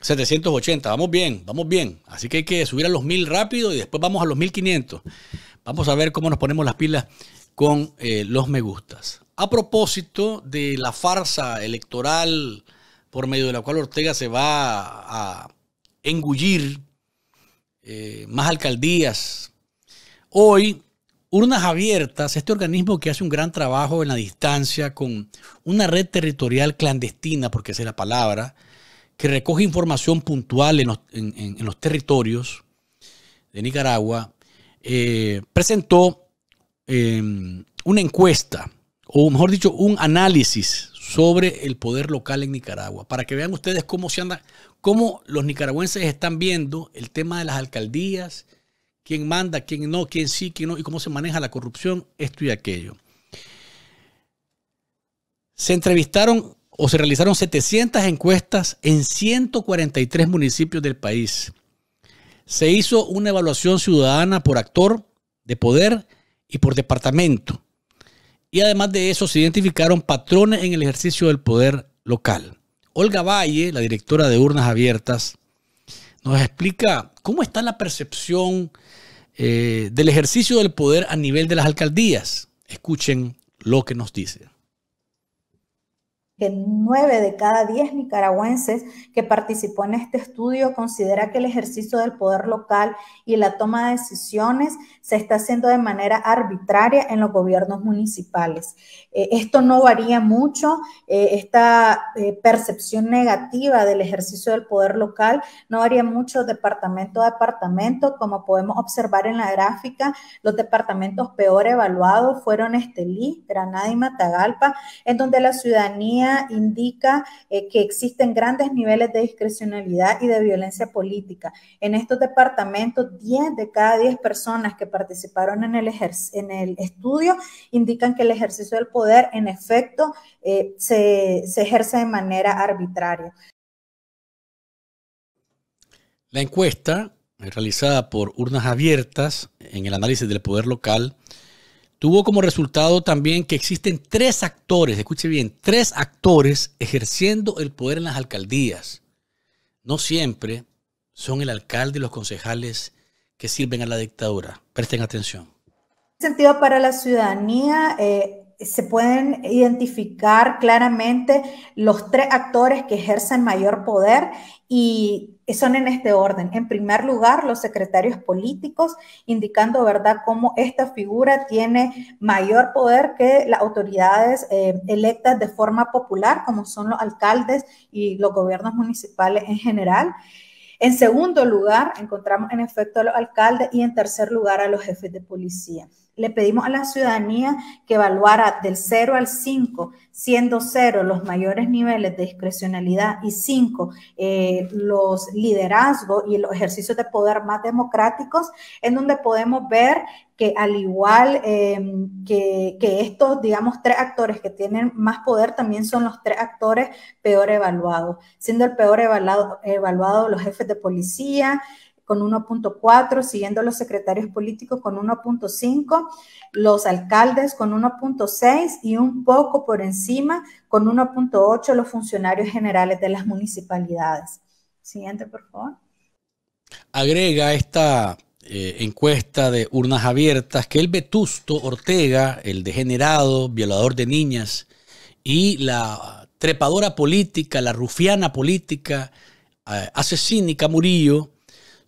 780. Vamos bien, vamos bien. Así que hay que subir a los 1000 rápido y después vamos a los 1500. Vamos a ver cómo nos ponemos las pilas con eh, los me gustas. A propósito de la farsa electoral por medio de la cual Ortega se va a engullir eh, más alcaldías, hoy Urnas Abiertas, este organismo que hace un gran trabajo en la distancia con una red territorial clandestina, porque esa es la palabra, que recoge información puntual en los territorios de Nicaragua, eh, presentó em, una encuesta, o mejor dicho, un análisis sobre el poder local en Nicaragua, para que vean ustedes cómo se anda, cómo los nicaragüenses están viendo el tema de las alcaldías, quién manda, quién no, quién sí, quién no, y cómo se maneja la corrupción, esto y aquello. Se entrevistaron o se realizaron 700 encuestas en 143 municipios del país se hizo una evaluación ciudadana por actor de poder y por departamento. Y además de eso, se identificaron patrones en el ejercicio del poder local. Olga Valle, la directora de Urnas Abiertas, nos explica cómo está la percepción eh, del ejercicio del poder a nivel de las alcaldías. Escuchen lo que nos dice que 9 de cada 10 nicaragüenses que participó en este estudio considera que el ejercicio del poder local y la toma de decisiones se está haciendo de manera arbitraria en los gobiernos municipales. Eh, esto no varía mucho, eh, esta eh, percepción negativa del ejercicio del poder local no varía mucho departamento a departamento, como podemos observar en la gráfica, los departamentos peor evaluados fueron Estelí, Granada y Matagalpa, en donde la ciudadanía indica eh, que existen grandes niveles de discrecionalidad y de violencia política. En estos departamentos, 10 de cada 10 personas que participaron en el, estudio indican que el ejercicio del poder, en efecto, eh, se ejerce de manera arbitraria. La encuesta realizada por urnas abiertas en el análisis del poder local tuvo como resultado también que existen tres actores, escuche bien, tres actores ejerciendo el poder en las alcaldías. No siempre son el alcalde y los concejales que sirven a la dictadura. Presten atención. En sentido para la ciudadanía, eh, se pueden identificar claramente los tres actores que ejercen mayor poder y son en este orden. En primer lugar, los secretarios políticos, indicando, ¿verdad?, cómo esta figura tiene mayor poder que las autoridades eh, electas de forma popular, como son los alcaldes y los gobiernos municipales en general. En segundo lugar, encontramos en efecto a los alcaldes y en tercer lugar a los jefes de policía le pedimos a la ciudadanía que evaluara del 0 al 5, siendo 0 los mayores niveles de discrecionalidad y 5 eh, los liderazgos y los ejercicios de poder más democráticos, en donde podemos ver que al igual em, que, estos, digamos, tres actores que tienen más poder, también son los tres actores peor evaluados, siendo el peor evaluado, evaluado los jefes de policía, con 1.4, siguiendo los secretarios políticos con 1.5, los alcaldes con 1.6 y un poco por encima con 1.8 los funcionarios generales de las municipalidades. Siguiente, por favor. Agrega esta eh, encuesta de urnas abiertas que el vetusto Ortega, el degenerado, violador de niñas y la trepadora política, la rufiana política, eh, asesínica Murillo,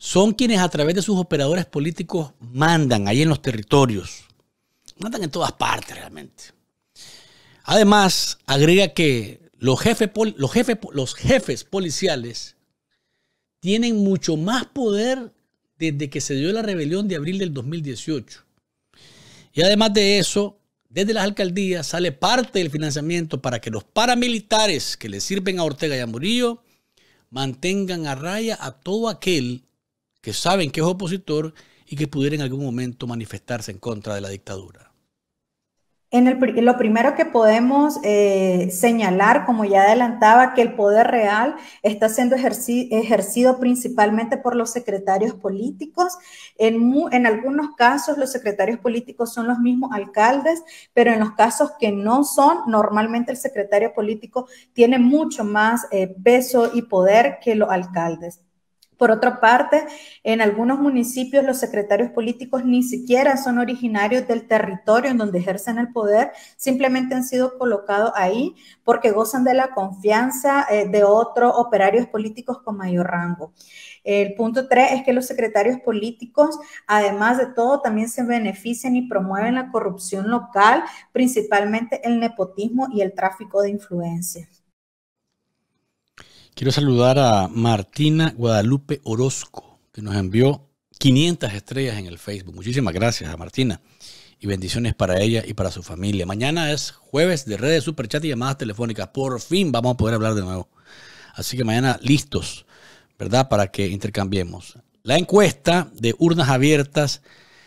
son quienes a través de sus operadores políticos mandan ahí en los territorios. Mandan en todas partes realmente. Además, agrega que los, jefes, los, jefes, los jefes policiales tienen mucho más poder desde que se dio la rebelión de abril del 2018. Y además de eso, desde las alcaldías sale parte del financiamiento para que los paramilitares que le sirven a Ortega y a Murillo mantengan a raya a todo aquel que saben que es opositor y que pudiera en algún momento manifestarse en contra de la dictadura? En lo primero que podemos eh, señalar, como ya adelantaba, que el poder real está siendo ejercido principalmente por los secretarios políticos. En, algunos casos los secretarios políticos son los mismos alcaldes, pero en los casos que no son, normalmente el secretario político tiene mucho más eh, peso y poder que los alcaldes. Por otra parte, en algunos municipios los secretarios políticos ni siquiera son originarios del territorio en donde ejercen el poder, simplemente han sido colocados ahí porque gozan de la confianza eh, de otros operarios políticos con mayor rango. El punto tres es que los secretarios políticos, además de todo, también se benefician y promueven la corrupción local, principalmente el nepotismo y el tráfico de influencias. Quiero saludar a Martina Guadalupe Orozco, que nos envió 500 estrellas en el Facebook. Muchísimas gracias a Martina y bendiciones para ella y para su familia. Mañana es jueves de redes superchat y llamadas telefónicas. Por fin vamos a poder hablar de nuevo. Así que mañana listos, ¿verdad? Para que intercambiemos. La encuesta de urnas abiertas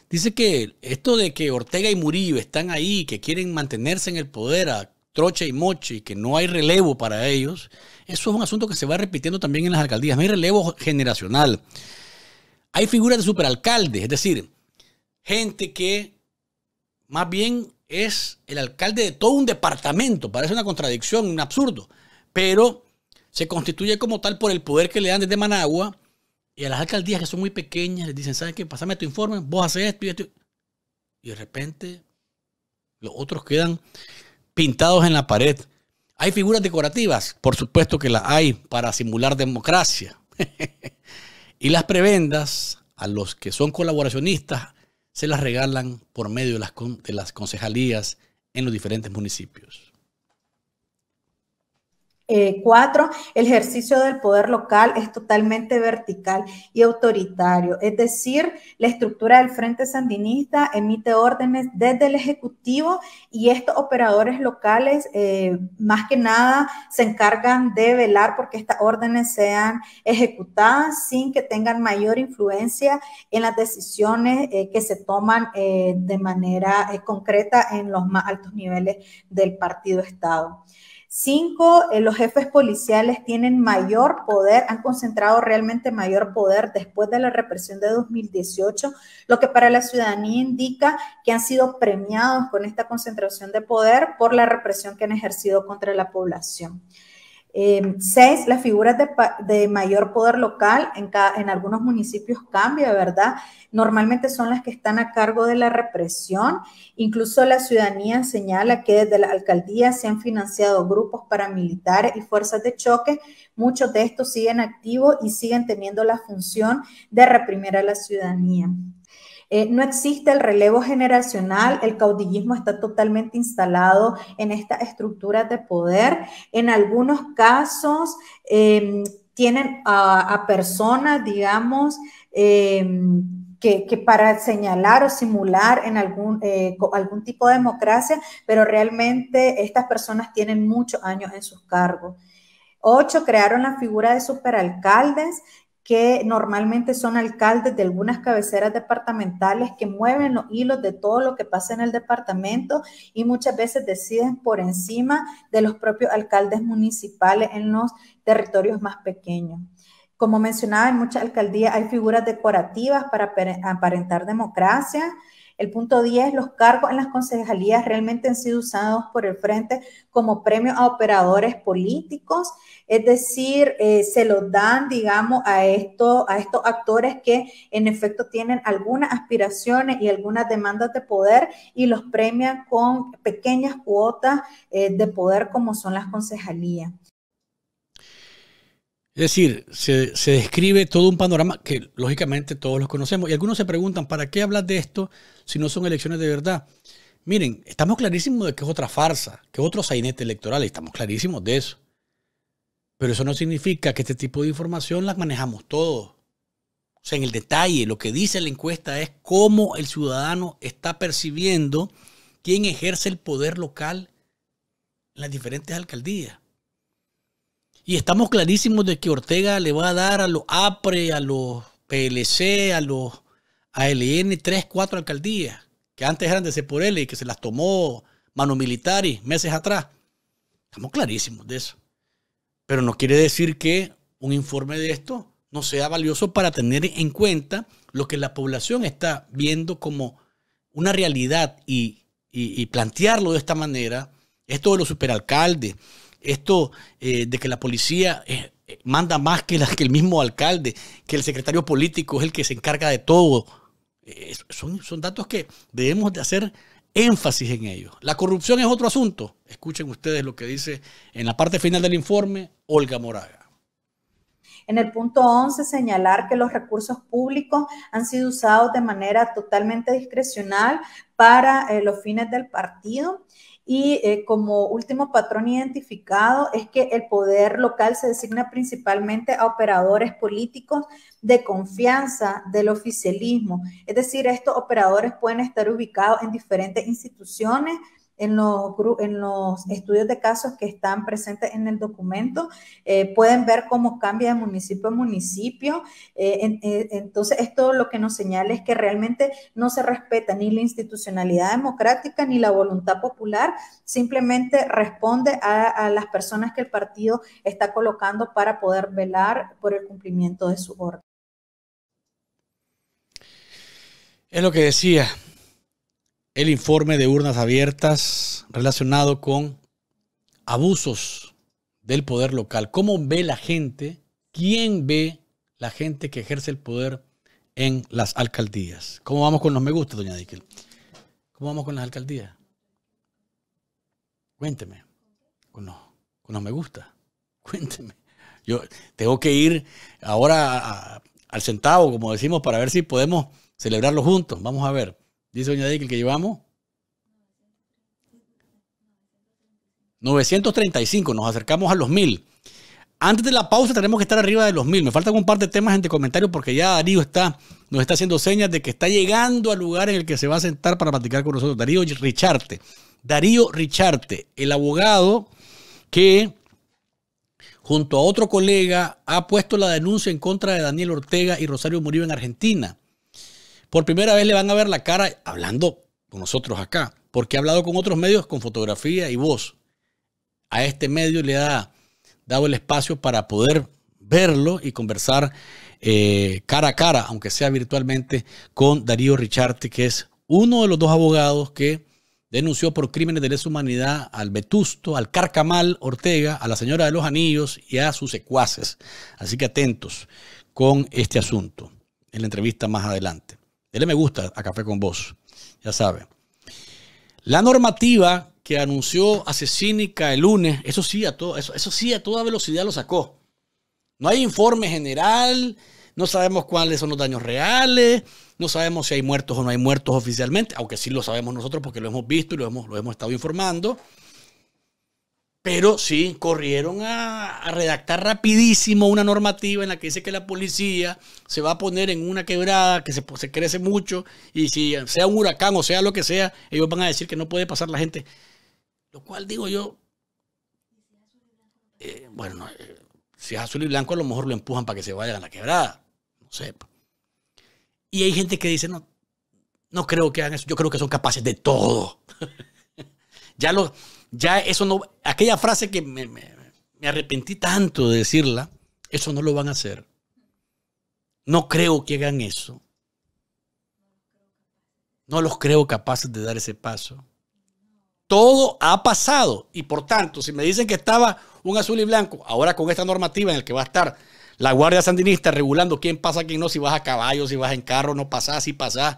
dice que esto de que Ortega y Murillo están ahí, que quieren mantenerse en el poder a trocha y moche, que no hay relevo para ellos, eso es un asunto que se va repitiendo también en las alcaldías. No hay relevo generacional. Hay figuras de superalcaldes, es decir, gente que más bien es el alcalde de todo un departamento. Parece una contradicción, un absurdo. Pero se constituye como tal por el poder que le dan desde Managua. Y a las alcaldías que son muy pequeñas les dicen, ¿sabes qué? Pásame tu informe, vos haces esto y esto. Y de repente los otros quedan pintados en la pared. Hay figuras decorativas, por supuesto que las hay para simular democracia. [LAUGHS] y las prebendas a los que son colaboracionistas se las regalan por medio de las, las concejalías en los diferentes municipios. Eh, cuatro, el ejercicio del poder local es totalmente vertical y autoritario, es decir, la estructura del Frente Sandinista emite órdenes desde el Ejecutivo y estos operadores locales eh, más que nada se encargan de velar porque estas órdenes sean ejecutadas sin que tengan mayor influencia en las decisiones eh, que se toman de manera concreta en los más altos niveles del Partido Estado. Cinco, eh, los jefes policiales tienen mayor poder, han concentrado realmente mayor poder después de la represión de 2018, lo que para la ciudadanía indica que han sido premiados con esta concentración de poder por la represión que han ejercido contra la población. Em, seis, las figuras de, mayor poder local en, algunos municipios cambia, ¿verdad? Normalmente son las que están a cargo de la represión. Incluso la ciudadanía señala que desde la alcaldía se han financiado grupos paramilitares y fuerzas de choque. Muchos de estos siguen activos y siguen teniendo la función de reprimir a la ciudadanía. Eh, no existe el relevo generacional, el caudillismo está totalmente instalado en estas estructuras de poder. En algunos casos em, tienen a, personas, digamos, em, que, para señalar o simular en eh, algún tipo de democracia, pero realmente estas personas tienen muchos años en sus cargos. Ocho, crearon la figura de superalcaldes que normalmente son alcaldes de algunas cabeceras departamentales que mueven los hilos de todo lo que pasa en el departamento y muchas veces deciden por encima de los propios alcaldes municipales en los territorios más pequeños. Como mencionaba, en muchas alcaldías hay figuras decorativas para aparentar democracia, el punto 10, los cargos en las concejalías realmente han sido usados por el frente como premio a operadores políticos, es decir, eh, se los dan, digamos, a, a estos actores que en efecto tienen algunas aspiraciones y algunas demandas de poder y los premian con pequeñas cuotas eh, de poder como son las concejalías. Es decir, se, describe todo un panorama que lógicamente todos los conocemos y algunos se preguntan, ¿para qué hablas de esto si no son elecciones de verdad. Miren, estamos clarísimos de que es otra farsa, que es otro sainete electoral, estamos clarísimos de eso. Pero eso no significa que este tipo de información las manejamos todos. O sea, en el detalle, lo que dice la encuesta es cómo el ciudadano está percibiendo quién ejerce el poder local en las diferentes alcaldías. Y estamos clarísimos de que Ortega le va a dar a los APRE, a los PLC, a los ln tres, cuatro alcaldías que antes eran de Ceporele y que se las tomó Mano militar y meses atrás. Estamos clarísimos de eso. Pero no quiere decir que un informe de esto no sea valioso para tener en cuenta lo que la población está viendo como una realidad y, plantearlo de esta manera. Esto de los superalcaldes, esto eh, de que la policía eh, eh, manda más que, que el mismo alcalde, que el secretario político es el que se encarga de todo son, son datos que debemos de hacer énfasis en ellos. La corrupción es otro asunto. Escuchen ustedes lo que dice en la parte final del informe Olga Moraga. En el punto 11, señalar que los recursos públicos han sido usados de manera totalmente discrecional para eh, los fines del partido y eh, como último patrón identificado es que el poder local se designa principalmente a operadores políticos de confianza del oficialismo. Es decir, estos operadores pueden estar ubicados en diferentes instituciones en los, estudios de casos que están presentes en el documento, eh, pueden ver cómo cambia de municipio a municipio. Eh, eh, entonces, esto lo que nos señala es que realmente no se respeta ni la institucionalidad democrática ni la voluntad popular, simplemente responde a, a las personas que el partido está colocando para poder velar por el cumplimiento de su orden. Es lo que decía, el informe de urnas abiertas relacionado con abusos del poder local. ¿Cómo ve la gente? ¿Quién ve la gente que ejerce el poder en las alcaldías? ¿Cómo vamos con los me gusta, doña Díquel? ¿Cómo vamos con las alcaldías? Cuénteme. Con los, me gusta. Cuénteme. Yo tengo que ir ahora al centavo, como decimos, para ver si podemos celebrarlo juntos. Vamos a ver. Dice doña Dick, el que llevamos. 935, nos acercamos a los 1000. Antes de la pausa tenemos que estar arriba de los 1000. Me faltan un par de temas entre comentarios porque ya Darío está, nos está haciendo señas de que está llegando al lugar en el que se va a sentar para platicar con nosotros. Darío Richarte. Darío Richarte, el abogado que junto a otro colega ha puesto la denuncia en contra de Daniel Ortega y Rosario Murillo en Argentina. Por primera vez le van a ver la cara hablando con nosotros acá, porque ha hablado con otros medios con fotografía y voz. A este medio le ha dado el espacio para poder verlo y conversar eh, cara a cara, aunque sea virtualmente, con Darío Richarte, que es uno de los dos abogados que denunció por crímenes de lesa humanidad al Vetusto, al Carcamal Ortega, a la Señora de los Anillos y a sus secuaces. Así que atentos con este asunto en la entrevista más adelante. Él me gusta a Café con Vos, ya sabe. La normativa que anunció Asesínica el lunes, eso sí, a todo, eso, sí a toda velocidad lo sacó. No hay informe general, no sabemos cuáles son los daños reales, no sabemos si hay muertos o no hay muertos oficialmente, aunque sí lo sabemos nosotros porque lo hemos visto y lo hemos estado informando. Pero sí, corrieron a, redactar rapidísimo una normativa en la que dice que la policía se va a poner en una quebrada que se, crece mucho y si sea un huracán o sea lo que sea, ellos van a decir que no puede pasar la gente. Lo cual digo yo, eh, bueno, eh, si es azul y blanco a lo mejor lo empujan para que se vayan a la quebrada, no sé. Y hay gente que dice, no, no creo que hagan eso, yo creo que son capaces de todo. [LAUGHS] ya lo ya eso no, aquella frase que me, arrepentí tanto de decirla, eso no lo van a hacer. No creo que hagan eso. No los creo capaces de dar ese paso. Todo ha pasado y por tanto, si me dicen que estaba un azul y blanco, ahora con esta normativa en la que va a estar la Guardia Sandinista regulando quién pasa, quién no, si vas a caballo, si vas en carro, no pasás, si pasás.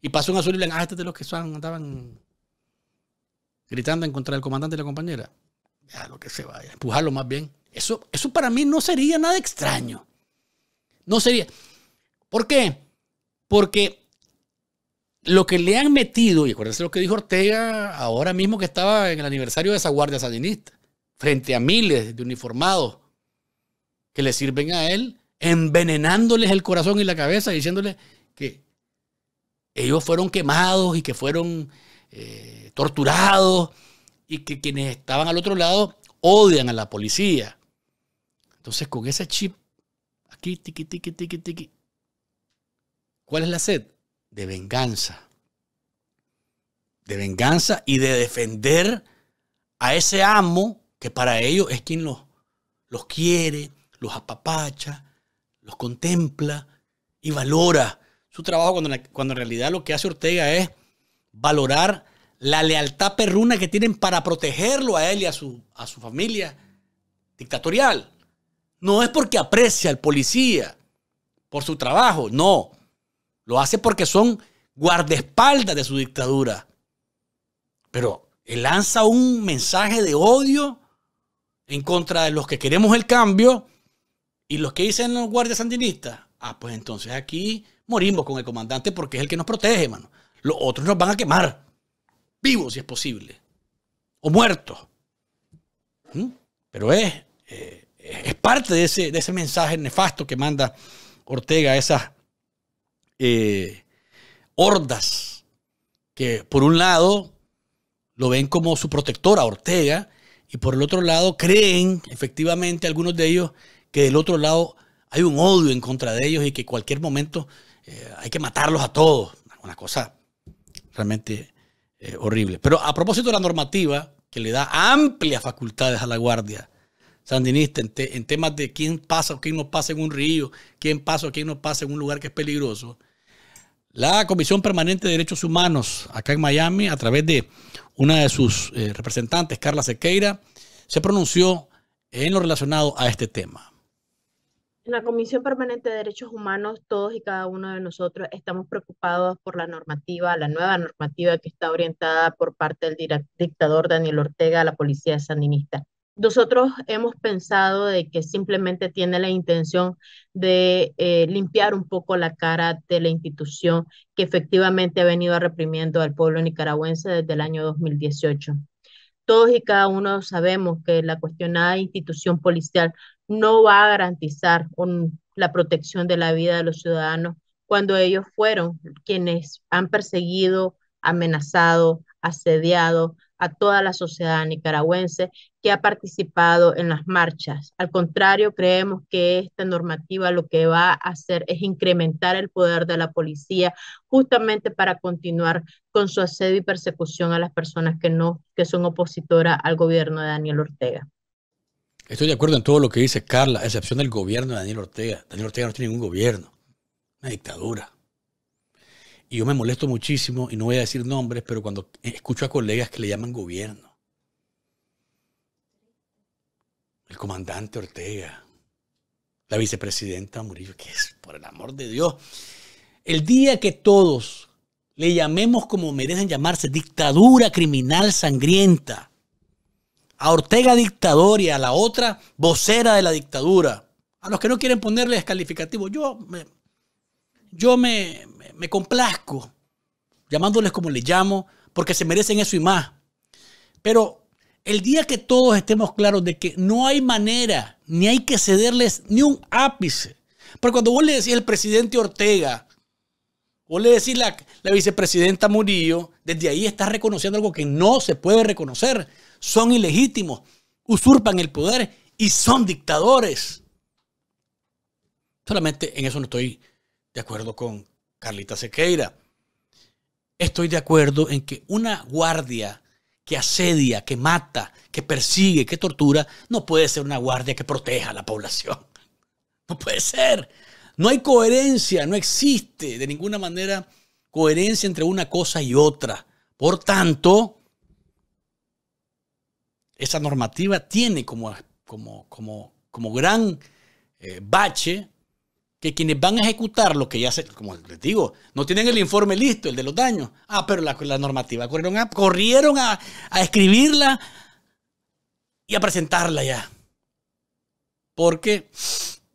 Y pasó un azul y blanco, ah, este es de los que son, andaban gritando en contra del comandante y la compañera. A lo que se vaya, empujarlo más bien. Eso, eso para mí no sería nada extraño. No sería. ¿Por qué? Porque lo que le han metido, y acuérdense lo que dijo Ortega ahora mismo que estaba en el aniversario de esa guardia salinista, frente a miles de uniformados que le sirven a él, envenenándoles el corazón y la cabeza, diciéndoles que ellos fueron quemados y que fueron eh, torturados y que quienes estaban al otro lado odian a la policía. Entonces, con ese chip, aquí, tiqui, tiqui, tiqui, tiqui. ¿Cuál es la sed? De venganza. De venganza y de defender a ese amo que para ellos es quien los, los quiere, los apapacha, los contempla y valora su trabajo cuando, cuando en realidad lo que hace Ortega es valorar la lealtad perruna que tienen para protegerlo a él y a su, a su familia dictatorial. No es porque aprecia al policía por su trabajo, no. Lo hace porque son guardaespaldas de su dictadura. Pero él lanza un mensaje de odio en contra de los que queremos el cambio y los que dicen los guardias sandinistas. Ah, pues entonces aquí morimos con el comandante porque es el que nos protege, hermano los otros nos van a quemar, vivos si es posible, o muertos. ¿Mm? Pero es, eh, es parte de ese, de ese, mensaje nefasto que manda Ortega, esas eh, hordas que por un lado lo ven como su protectora, Ortega, y por el otro lado creen, efectivamente, algunos de ellos, que del otro lado hay un odio en contra de ellos y que cualquier momento eh, hay que matarlos a todos. Una cosa realmente eh, horrible. Pero a propósito de la normativa que le da amplias facultades a la Guardia Sandinista en, temas de quién pasa o quién no pasa en un río, quién pasa o quién no pasa en un lugar que es peligroso, la Comisión Permanente de Derechos Humanos acá en Miami, a través de una de sus eh, representantes, Carla Sequeira, se pronunció en lo relacionado a este tema. En la Comisión Permanente de Derechos Humanos, todos y cada uno de nosotros estamos preocupados por la normativa, la nueva normativa que está orientada por parte del dictador Daniel Ortega a la policía sandinista. Nosotros hemos pensado de que simplemente tiene la intención de eh, limpiar un poco la cara de la institución que efectivamente ha venido reprimiendo al pueblo nicaragüense desde el año 2018 todos y cada uno sabemos que la cuestionada institución policial no va a garantizar la protección de la vida de los ciudadanos cuando ellos fueron quienes han perseguido, amenazado, asediado a toda la sociedad nicaragüense que ha participado en las marchas. Al contrario, creemos que esta normativa lo que va a hacer es incrementar el poder de la policía justamente para continuar con su asedio y persecución a las personas que no que son opositoras al gobierno de Daniel Ortega. Estoy de acuerdo en todo lo que dice Carla, a excepción del gobierno de Daniel Ortega. Daniel Ortega no tiene ningún gobierno, una dictadura. Y yo me molesto muchísimo, y no voy a decir nombres, pero cuando escucho a colegas que le llaman gobierno, el comandante Ortega, la vicepresidenta Murillo, que es, por el amor de Dios, el día que todos le llamemos como merecen llamarse, dictadura criminal sangrienta, a Ortega dictador y a la otra vocera de la dictadura. A los que no quieren ponerles calificativo, yo me, yo me, me, complazco llamándoles como les llamo, porque se merecen eso y más. Pero el día que todos estemos claros de que no hay manera, ni hay que cederles ni un ápice. Porque cuando vos le decís al presidente Ortega, vos le decís la, la vicepresidenta Murillo, desde ahí estás reconociendo algo que no se puede reconocer son ilegítimos, usurpan el poder y son dictadores. Solamente en eso no estoy de acuerdo con Carlita Sequeira. Estoy de acuerdo en que una guardia que asedia, que mata, que persigue, que tortura, no puede ser una guardia que proteja a la población. [LAUGHS] No puede ser. No hay coherencia, no existe de ninguna manera coherencia entre una cosa y otra. Por tanto, esa normativa tiene como, como, como, como gran eh, bache que quienes van a ejecutar lo que ya se, como les digo, no tienen el informe listo, el de los daños. Ah, pero la, normativa corrieron, a, corrieron a, a, escribirla y a presentarla ya. Porque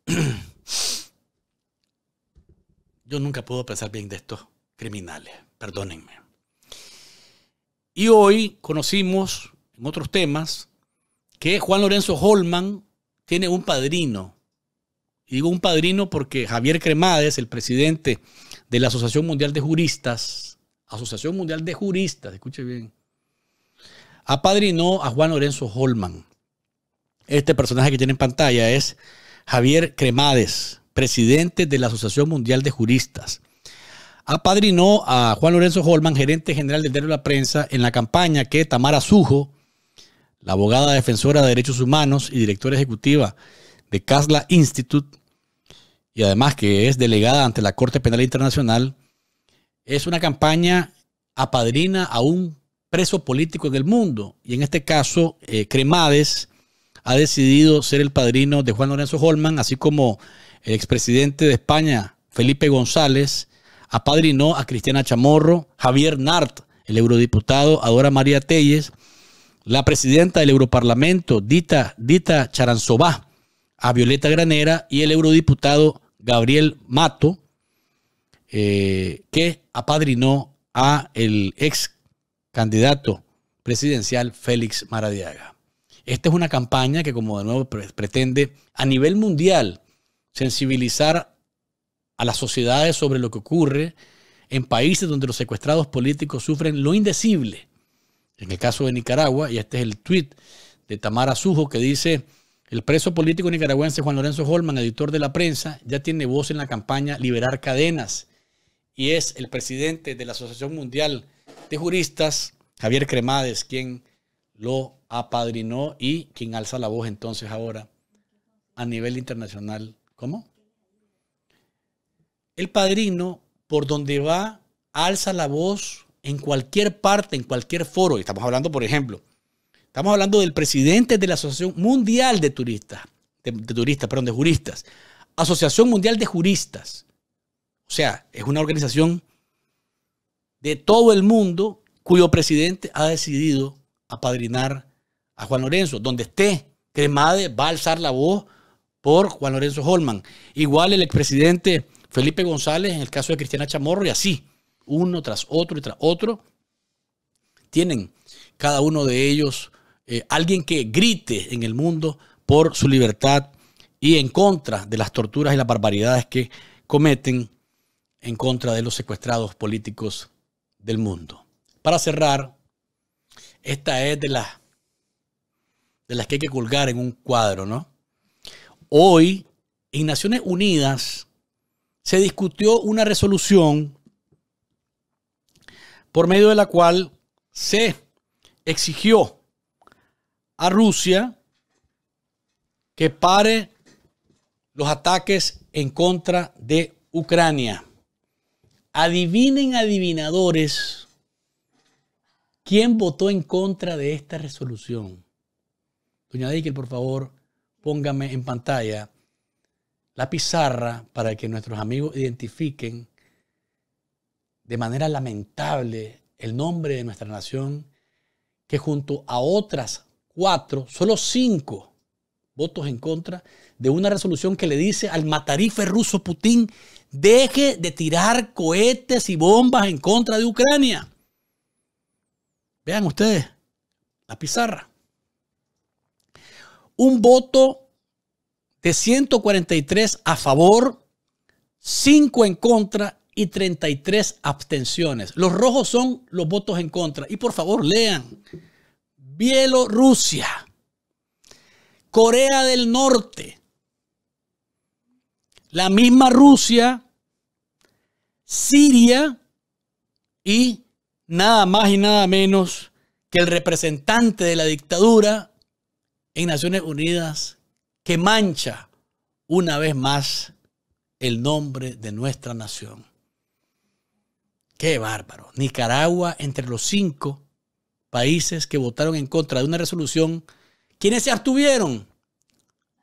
[CLEARS THROAT] yo nunca puedo pensar bien de estos criminales, perdónenme. Y hoy conocimos en otros temas, que Juan Lorenzo Holman tiene un padrino. Y digo un padrino porque Javier Cremades, el presidente de la Asociación Mundial de Juristas, Asociación Mundial de Juristas, escuche bien, apadrinó a Juan Lorenzo Holman. Este personaje que tiene en pantalla es Javier Cremades, presidente de la Asociación Mundial de Juristas. Apadrinó a Juan Lorenzo Holman, gerente general del de La Prensa, en la campaña que Tamara Sujo, la abogada defensora de derechos humanos y directora ejecutiva de Casla Institute, y además que es delegada ante la Corte Penal Internacional, es una campaña apadrina a un preso político en el mundo. Y en este caso, eh, Cremades ha decidido ser el padrino de Juan Lorenzo Holman, así como el expresidente de España, Felipe González, apadrinó a Cristiana Chamorro, Javier Nart, el eurodiputado Adora María Telles, la presidenta del Europarlamento, Dita, Dita Charanzová, a Violeta Granera y el eurodiputado Gabriel Mato, eh, que apadrinó a el ex candidato presidencial Félix Maradiaga. Esta es una campaña que, como de nuevo, pretende a nivel mundial sensibilizar a las sociedades sobre lo que ocurre en países donde los secuestrados políticos sufren lo indecible en el caso de Nicaragua, y este es el tweet de Tamara Sujo que dice, el preso político nicaragüense Juan Lorenzo Holman, editor de la prensa, ya tiene voz en la campaña Liberar Cadenas y es el presidente de la Asociación Mundial de Juristas, Javier Cremades, quien lo apadrinó y quien alza la voz entonces ahora a nivel internacional. ¿Cómo? El padrino, por donde va, alza la voz en cualquier parte, en cualquier foro, y estamos hablando, por ejemplo, estamos hablando del presidente de la Asociación Mundial de Turistas, de, turistas, perdón, de juristas, Asociación Mundial de Juristas. O sea, es una organización de todo el mundo cuyo presidente ha decidido apadrinar a Juan Lorenzo. Donde esté, Cremade va a alzar la voz por Juan Lorenzo Holman. Igual el expresidente Felipe González en el caso de Cristiana Chamorro y así uno tras otro y tras otro, tienen cada uno de ellos eh, alguien que grite en el mundo por su libertad y en contra de las torturas y las barbaridades que cometen en contra de los secuestrados políticos del mundo. Para cerrar, esta es de las, de las que hay que colgar en un cuadro, ¿no? Hoy, en Naciones Unidas, se discutió una resolución por medio de la cual se exigió a Rusia que pare los ataques en contra de Ucrania. Adivinen, adivinadores, quién votó en contra de esta resolución. Doña Dickel, por favor, póngame en pantalla la pizarra para que nuestros amigos identifiquen de manera lamentable el nombre de nuestra nación, que junto a otras cuatro, solo cinco votos en contra de una resolución que le dice al matarife ruso Putin, deje de tirar cohetes y bombas en contra de Ucrania. Vean ustedes, la pizarra. Un voto de 143 a favor, cinco en contra y 33 abstenciones. Los rojos son los votos en contra. Y por favor, lean. Bielorrusia, Corea del Norte, la misma Rusia, Siria y nada más y nada menos que el representante de la dictadura en Naciones Unidas que mancha una vez más el nombre de nuestra nación. Qué bárbaro. Nicaragua entre los cinco países que votaron en contra de una resolución. ¿Quiénes se abstuvieron?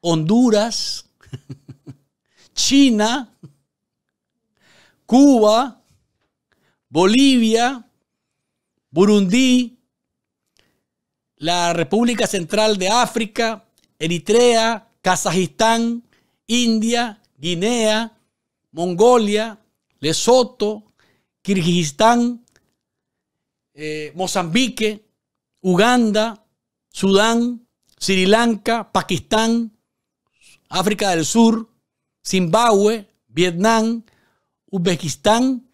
Honduras, [LAUGHS] China, Cuba, Bolivia, Burundi, la República Central de África, Eritrea, Kazajistán, India, Guinea, Mongolia, Lesoto, Kirguistán, eh, Mozambique, Uganda, Sudán, Sri Lanka, Pakistán, África del Sur, Zimbabue, Vietnam, Uzbekistán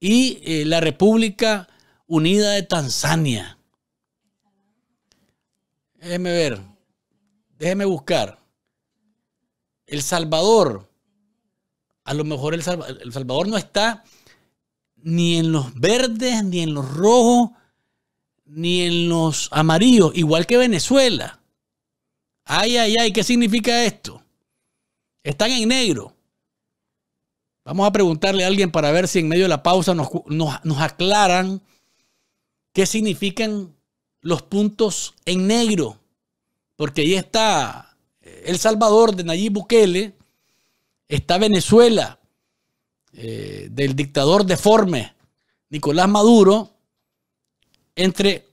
y eh, la República Unida de Tanzania. Déjeme ver, déjeme buscar. El Salvador, a lo mejor el Salvador no está ni en los verdes, ni en los rojos, ni en los amarillos, igual que Venezuela. Ay, ay, ay, ¿qué significa esto? Están en negro. Vamos a preguntarle a alguien para ver si en medio de la pausa nos, aclaran qué significan los puntos en negro. Porque ahí está eh, El Salvador de Nayib Bukele, está Venezuela, eh, del dictador deforme Nicolás Maduro entre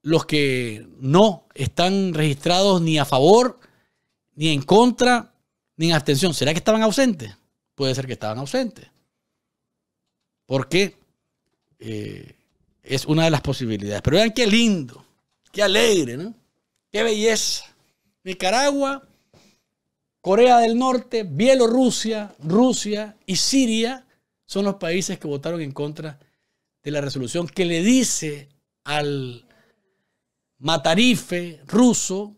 los que no están registrados ni a favor, ni en contra, ni en abstención. ¿Será que estaban ausentes? Puede ser que estaban ausentes. Porque eh, es una de las posibilidades. Pero vean qué lindo, qué alegre, ¿no? Qué belleza. Nicaragua Corea del Norte, Bielorrusia, Rusia y Siria son los países que votaron en contra de la resolución que le dice al matarife ruso,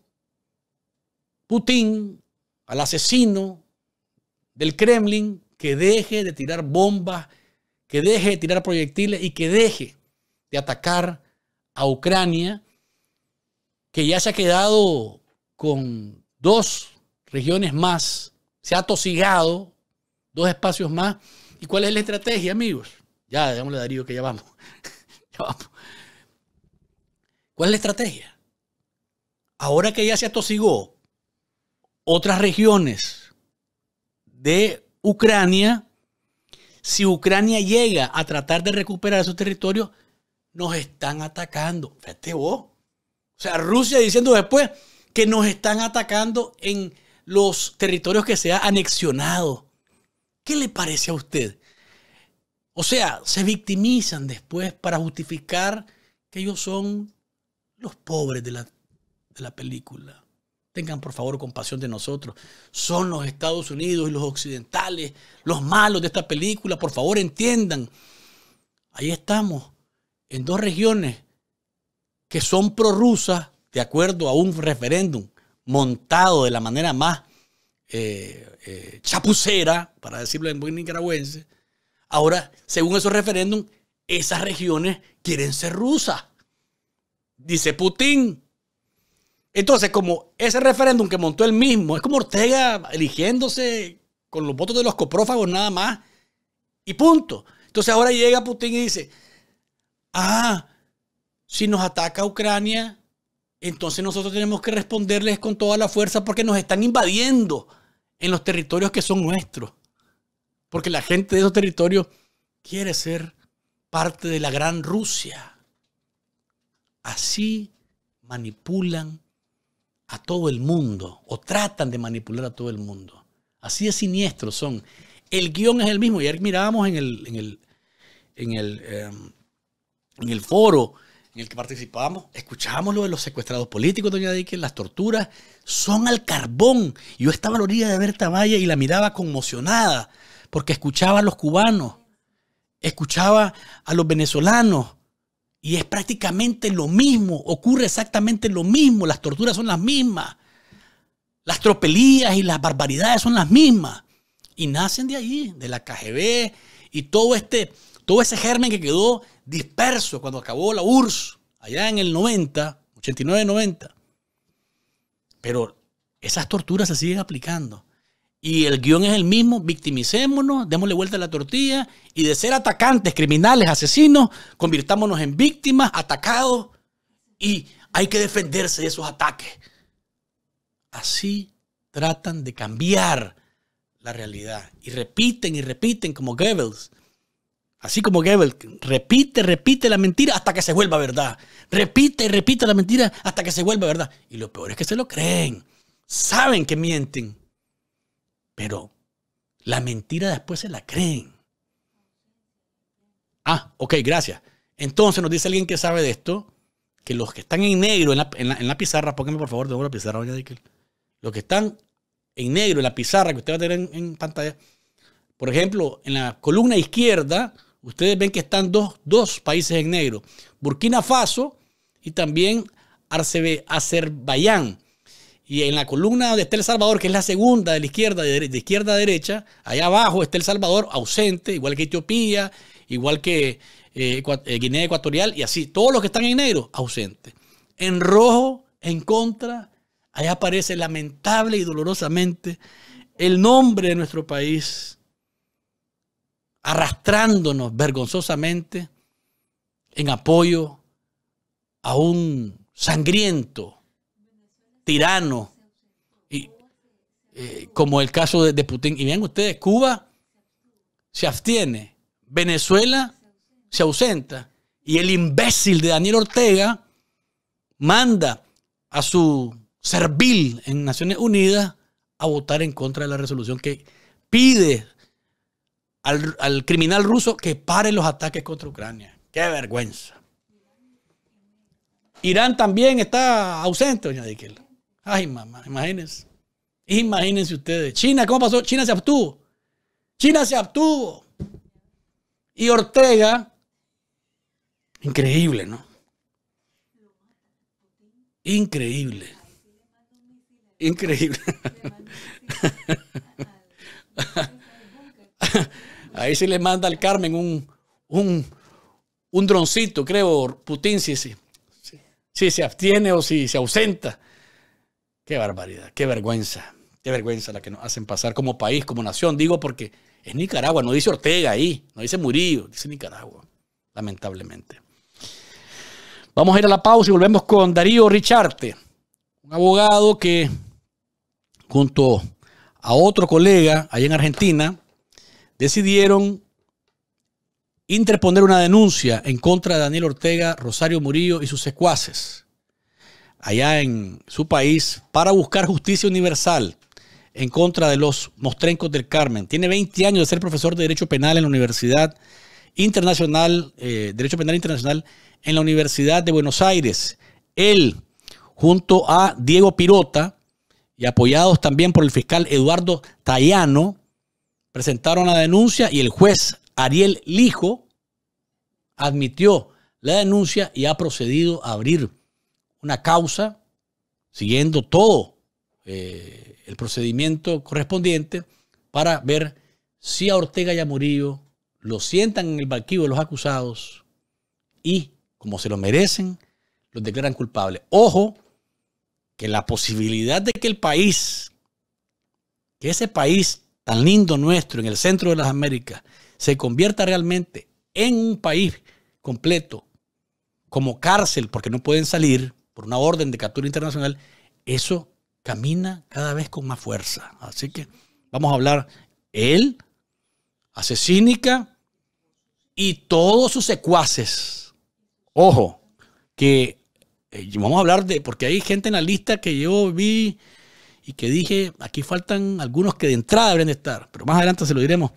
Putin, al asesino del Kremlin, que deje de tirar bombas, que deje de tirar proyectiles y que deje de atacar a Ucrania, que ya se ha quedado con dos regiones más, se ha tosigado dos espacios más. ¿Y cuál es la estrategia, amigos? Ya, déjame Darío que ya vamos. [LAUGHS] ya vamos. ¿Cuál es la estrategia? Ahora que ya se atosigó otras regiones de Ucrania, si Ucrania llega a tratar de recuperar esos territorios, nos están atacando. Fíjate vos. O sea, Rusia diciendo después que nos están atacando en los territorios que se ha anexionado. ¿Qué le parece a usted? O sea, se victimizan después para justificar que ellos son los pobres de la, de la película. Tengan por favor compasión de nosotros. Son los Estados Unidos y los occidentales, los malos de esta película. Por favor, entiendan. Ahí estamos, en dos regiones que son prorrusas, de acuerdo a un referéndum montado de la manera más eh, eh, chapucera, para decirlo en buen nicaragüense, ahora, según esos referéndum, esas regiones quieren ser rusas, dice Putin. Entonces, como ese referéndum que montó él mismo, es como Ortega eligiéndose con los votos de los coprófagos nada más, y punto. Entonces ahora llega Putin y dice, ah, si nos ataca Ucrania, entonces nosotros tenemos que responderles con toda la fuerza porque nos están invadiendo en los territorios que son nuestros. Porque la gente de esos territorios quiere ser parte de la gran Rusia. Así manipulan a todo el mundo o tratan de manipular a todo el mundo. Así de siniestro son. El guión es el mismo. Ayer mirábamos en el, en el, en el, em, en el foro en el que participamos, escuchábamos lo de los secuestrados políticos, doña Dique, las torturas, son al carbón. Yo estaba a la orilla de Berta Valle y la miraba conmocionada, porque escuchaba a los cubanos, escuchaba a los venezolanos, y es prácticamente lo mismo, ocurre exactamente lo mismo, las torturas son las mismas, las tropelías y las barbaridades son las mismas, y nacen de ahí, de la KGB y todo este todo ese germen que quedó disperso cuando acabó la URSS, allá en el 90, 89-90. Pero esas torturas se siguen aplicando. Y el guión es el mismo, victimicémonos, démosle vuelta a la tortilla y de ser atacantes, criminales, asesinos, convirtámonos en víctimas, atacados y hay que defenderse de esos ataques. Así tratan de cambiar la realidad y repiten y repiten como Goebbels Así como Goebbels repite, repite la mentira hasta que se vuelva verdad. Repite y repite la mentira hasta que se vuelva verdad. Y lo peor es que se lo creen. Saben que mienten. Pero la mentira después se la creen. Ah, ok, gracias. Entonces nos dice alguien que sabe de esto, que los que están en negro en la, pizarra, pónganme por favor de nuevo la pizarra, doña Dickel. Los que están en negro en la pizarra que usted va a tener en pantalla, por ejemplo, en la columna izquierda, Ustedes ven que están dos, países en negro, Burkina Faso y también Azerbaiyán. Y en la columna de Estel El Salvador, que es la segunda de la izquierda, de, izquierda a derecha, allá abajo está El Salvador ausente, igual que Etiopía, igual que eh, eh, Guinea Ecuatorial y así. Todos los que están en negro, ausentes. En rojo, en contra, allá aparece lamentable y dolorosamente el nombre de nuestro país, arrastrándonos vergonzosamente en apoyo a un sangriento tirano, y, eh, como el caso de, de Putin. Y vean ustedes, Cuba se abstiene, Venezuela se ausenta, y el imbécil de Daniel Ortega manda a su servil en Naciones Unidas a votar en contra de la resolución que pide al, criminal ruso que pare los ataques contra Ucrania. ¡Qué vergüenza! Irán también está ausente, doña Diquel. Ay, mamá, imagínense. Imagínense ustedes. China, ¿cómo pasó? China se abstuvo. China se abstuvo. Y Ortega, increíble, ¿no? Increíble. Increíble. [LAUGHS] [LAUGHS] Ahí sí le manda al Carmen un, un, droncito, creo, Putin, si, sí si se abstiene o si se ausenta. Qué barbaridad, qué vergüenza, qué vergüenza la que nos hacen pasar como país, como nación. Digo porque es Nicaragua, no dice Ortega ahí, no dice Murillo, dice Nicaragua, lamentablemente. Vamos a ir a la pausa y volvemos con Darío Richarte, un abogado que junto a otro colega ahí en Argentina, decidieron interponer una denuncia en contra de Daniel Ortega, Rosario Murillo y sus secuaces allá en su país para buscar justicia universal en contra de los mostrencos del Carmen. Tiene 20 años de ser profesor de Derecho Penal en la Universidad Internacional, eh, Derecho Penal Internacional en la Universidad de Buenos Aires. Él, junto a Diego Pirota y apoyados también por el fiscal Eduardo Tayano, presentaron la denuncia y el juez Ariel Lijo admitió la denuncia y ha procedido a abrir una causa siguiendo todo eh, el procedimiento correspondiente para ver si a Ortega y a Murillo lo sientan en el banquillo de los acusados y, como se lo merecen, los declaran culpables. Ojo, que la posibilidad de que el país, que ese país tan lindo nuestro en el centro de las Américas se convierta realmente en un país completo como cárcel porque no pueden salir por una orden de captura internacional, eso camina cada vez con más fuerza. Así que vamos a hablar él, Asesínica y todos sus secuaces. Ojo, que eh, vamos a hablar de, porque hay gente en la lista que yo vi y que dije, aquí faltan algunos que de entrada deben de estar, pero más adelante se lo diremos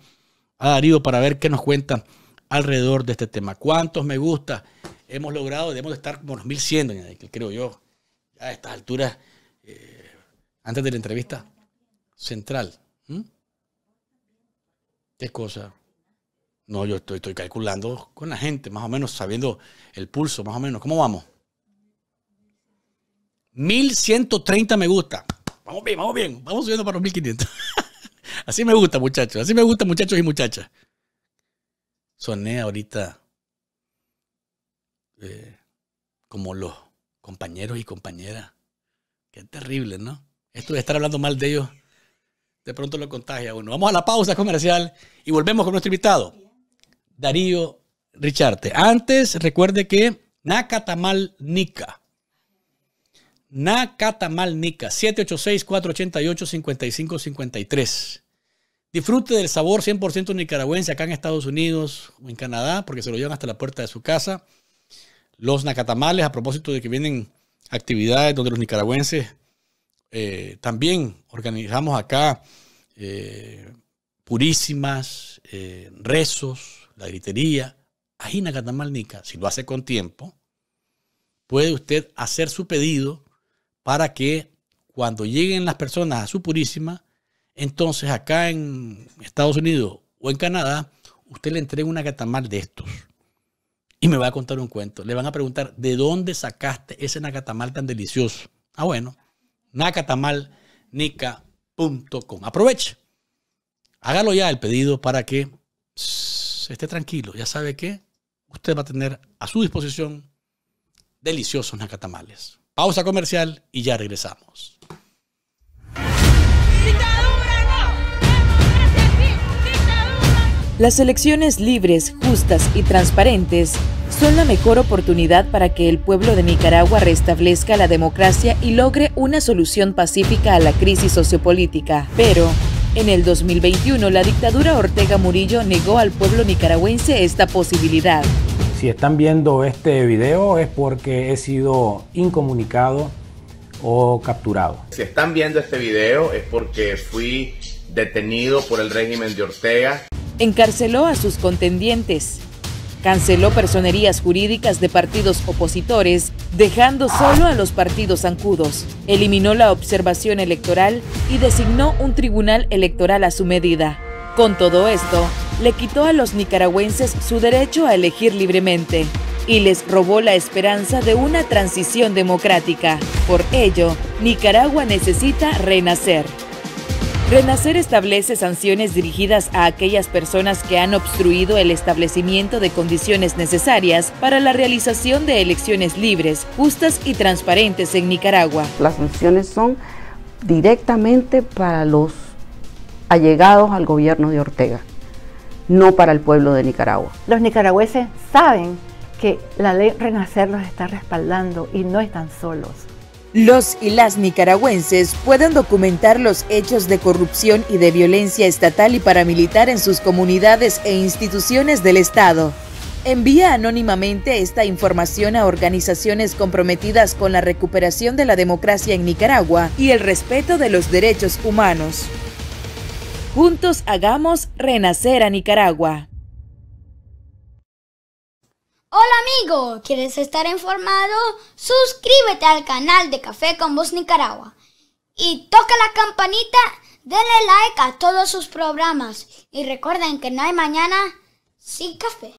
a Darío para ver qué nos cuentan alrededor de este tema. ¿Cuántos me gusta hemos logrado? Debemos de estar como los 1100, creo yo, a estas alturas, eh, antes de la entrevista central. ¿Mm? ¿Qué cosa? No, yo estoy, estoy calculando con la gente, más o menos, sabiendo el pulso, más o menos. ¿Cómo vamos? 1130 me gusta. Vamos bien, vamos bien. Vamos subiendo para los 1500. [LAUGHS] así me gusta, muchachos. Así me gusta, muchachos y muchachas. Soné ahorita eh, como los compañeros y compañeras. Qué terrible, ¿no? Esto de estar hablando mal de ellos, de pronto lo contagia uno. Vamos a la pausa comercial y volvemos con nuestro invitado, Darío Richarte. Antes, recuerde que Nacatamal Nica Nacatamalnica, 786-488-5553. Disfrute del sabor 100% nicaragüense acá en Estados Unidos o en Canadá, porque se lo llevan hasta la puerta de su casa. Los nacatamales, a propósito de que vienen actividades donde los nicaragüenses eh, también organizamos acá eh, purísimas, eh, rezos, la gritería. nacatamal nacatamalnica, si lo hace con tiempo, puede usted hacer su pedido para que cuando lleguen las personas a su purísima, entonces acá en Estados Unidos o en Canadá, usted le entregue una catamal de estos. Y me va a contar un cuento. Le van a preguntar, ¿de dónde sacaste ese nacatamal tan delicioso? Ah, bueno, nacatamalnica.com. Aproveche. Hágalo ya el pedido para que esté tranquilo. Ya sabe que usted va a tener a su disposición deliciosos nacatamales. Pausa comercial y ya regresamos. Las elecciones libres, justas y transparentes son la mejor oportunidad para que el pueblo de Nicaragua restablezca la democracia y logre una solución pacífica a la crisis sociopolítica. Pero, en el 2021, la dictadura Ortega Murillo negó al pueblo nicaragüense esta posibilidad. Si están viendo este video es porque he sido incomunicado o capturado. Si están viendo este video es porque fui detenido por el régimen de Ortega. Encarceló a sus contendientes, canceló personerías jurídicas de partidos opositores, dejando solo a los partidos zancudos, eliminó la observación electoral y designó un tribunal electoral a su medida. Con todo esto, le quitó a los nicaragüenses su derecho a elegir libremente y les robó la esperanza de una transición democrática. Por ello, Nicaragua necesita renacer. Renacer establece sanciones dirigidas a aquellas personas que han obstruido el establecimiento de condiciones necesarias para la realización de elecciones libres, justas y transparentes en Nicaragua. Las sanciones son directamente para los allegados al gobierno de Ortega, no para el pueblo de Nicaragua. Los nicaragüenses saben que la ley Renacer los está respaldando y no están solos. Los y las nicaragüenses pueden documentar los hechos de corrupción y de violencia estatal y paramilitar en sus comunidades e instituciones del Estado. Envía anónimamente esta información a organizaciones comprometidas con la recuperación de la democracia en Nicaragua y el respeto de los derechos humanos. Juntos hagamos renacer a Nicaragua. Hola amigo, ¿quieres estar informado? Suscríbete al canal de Café con Voz Nicaragua y toca la campanita, denle like a todos sus programas y recuerden que no hay mañana sin café.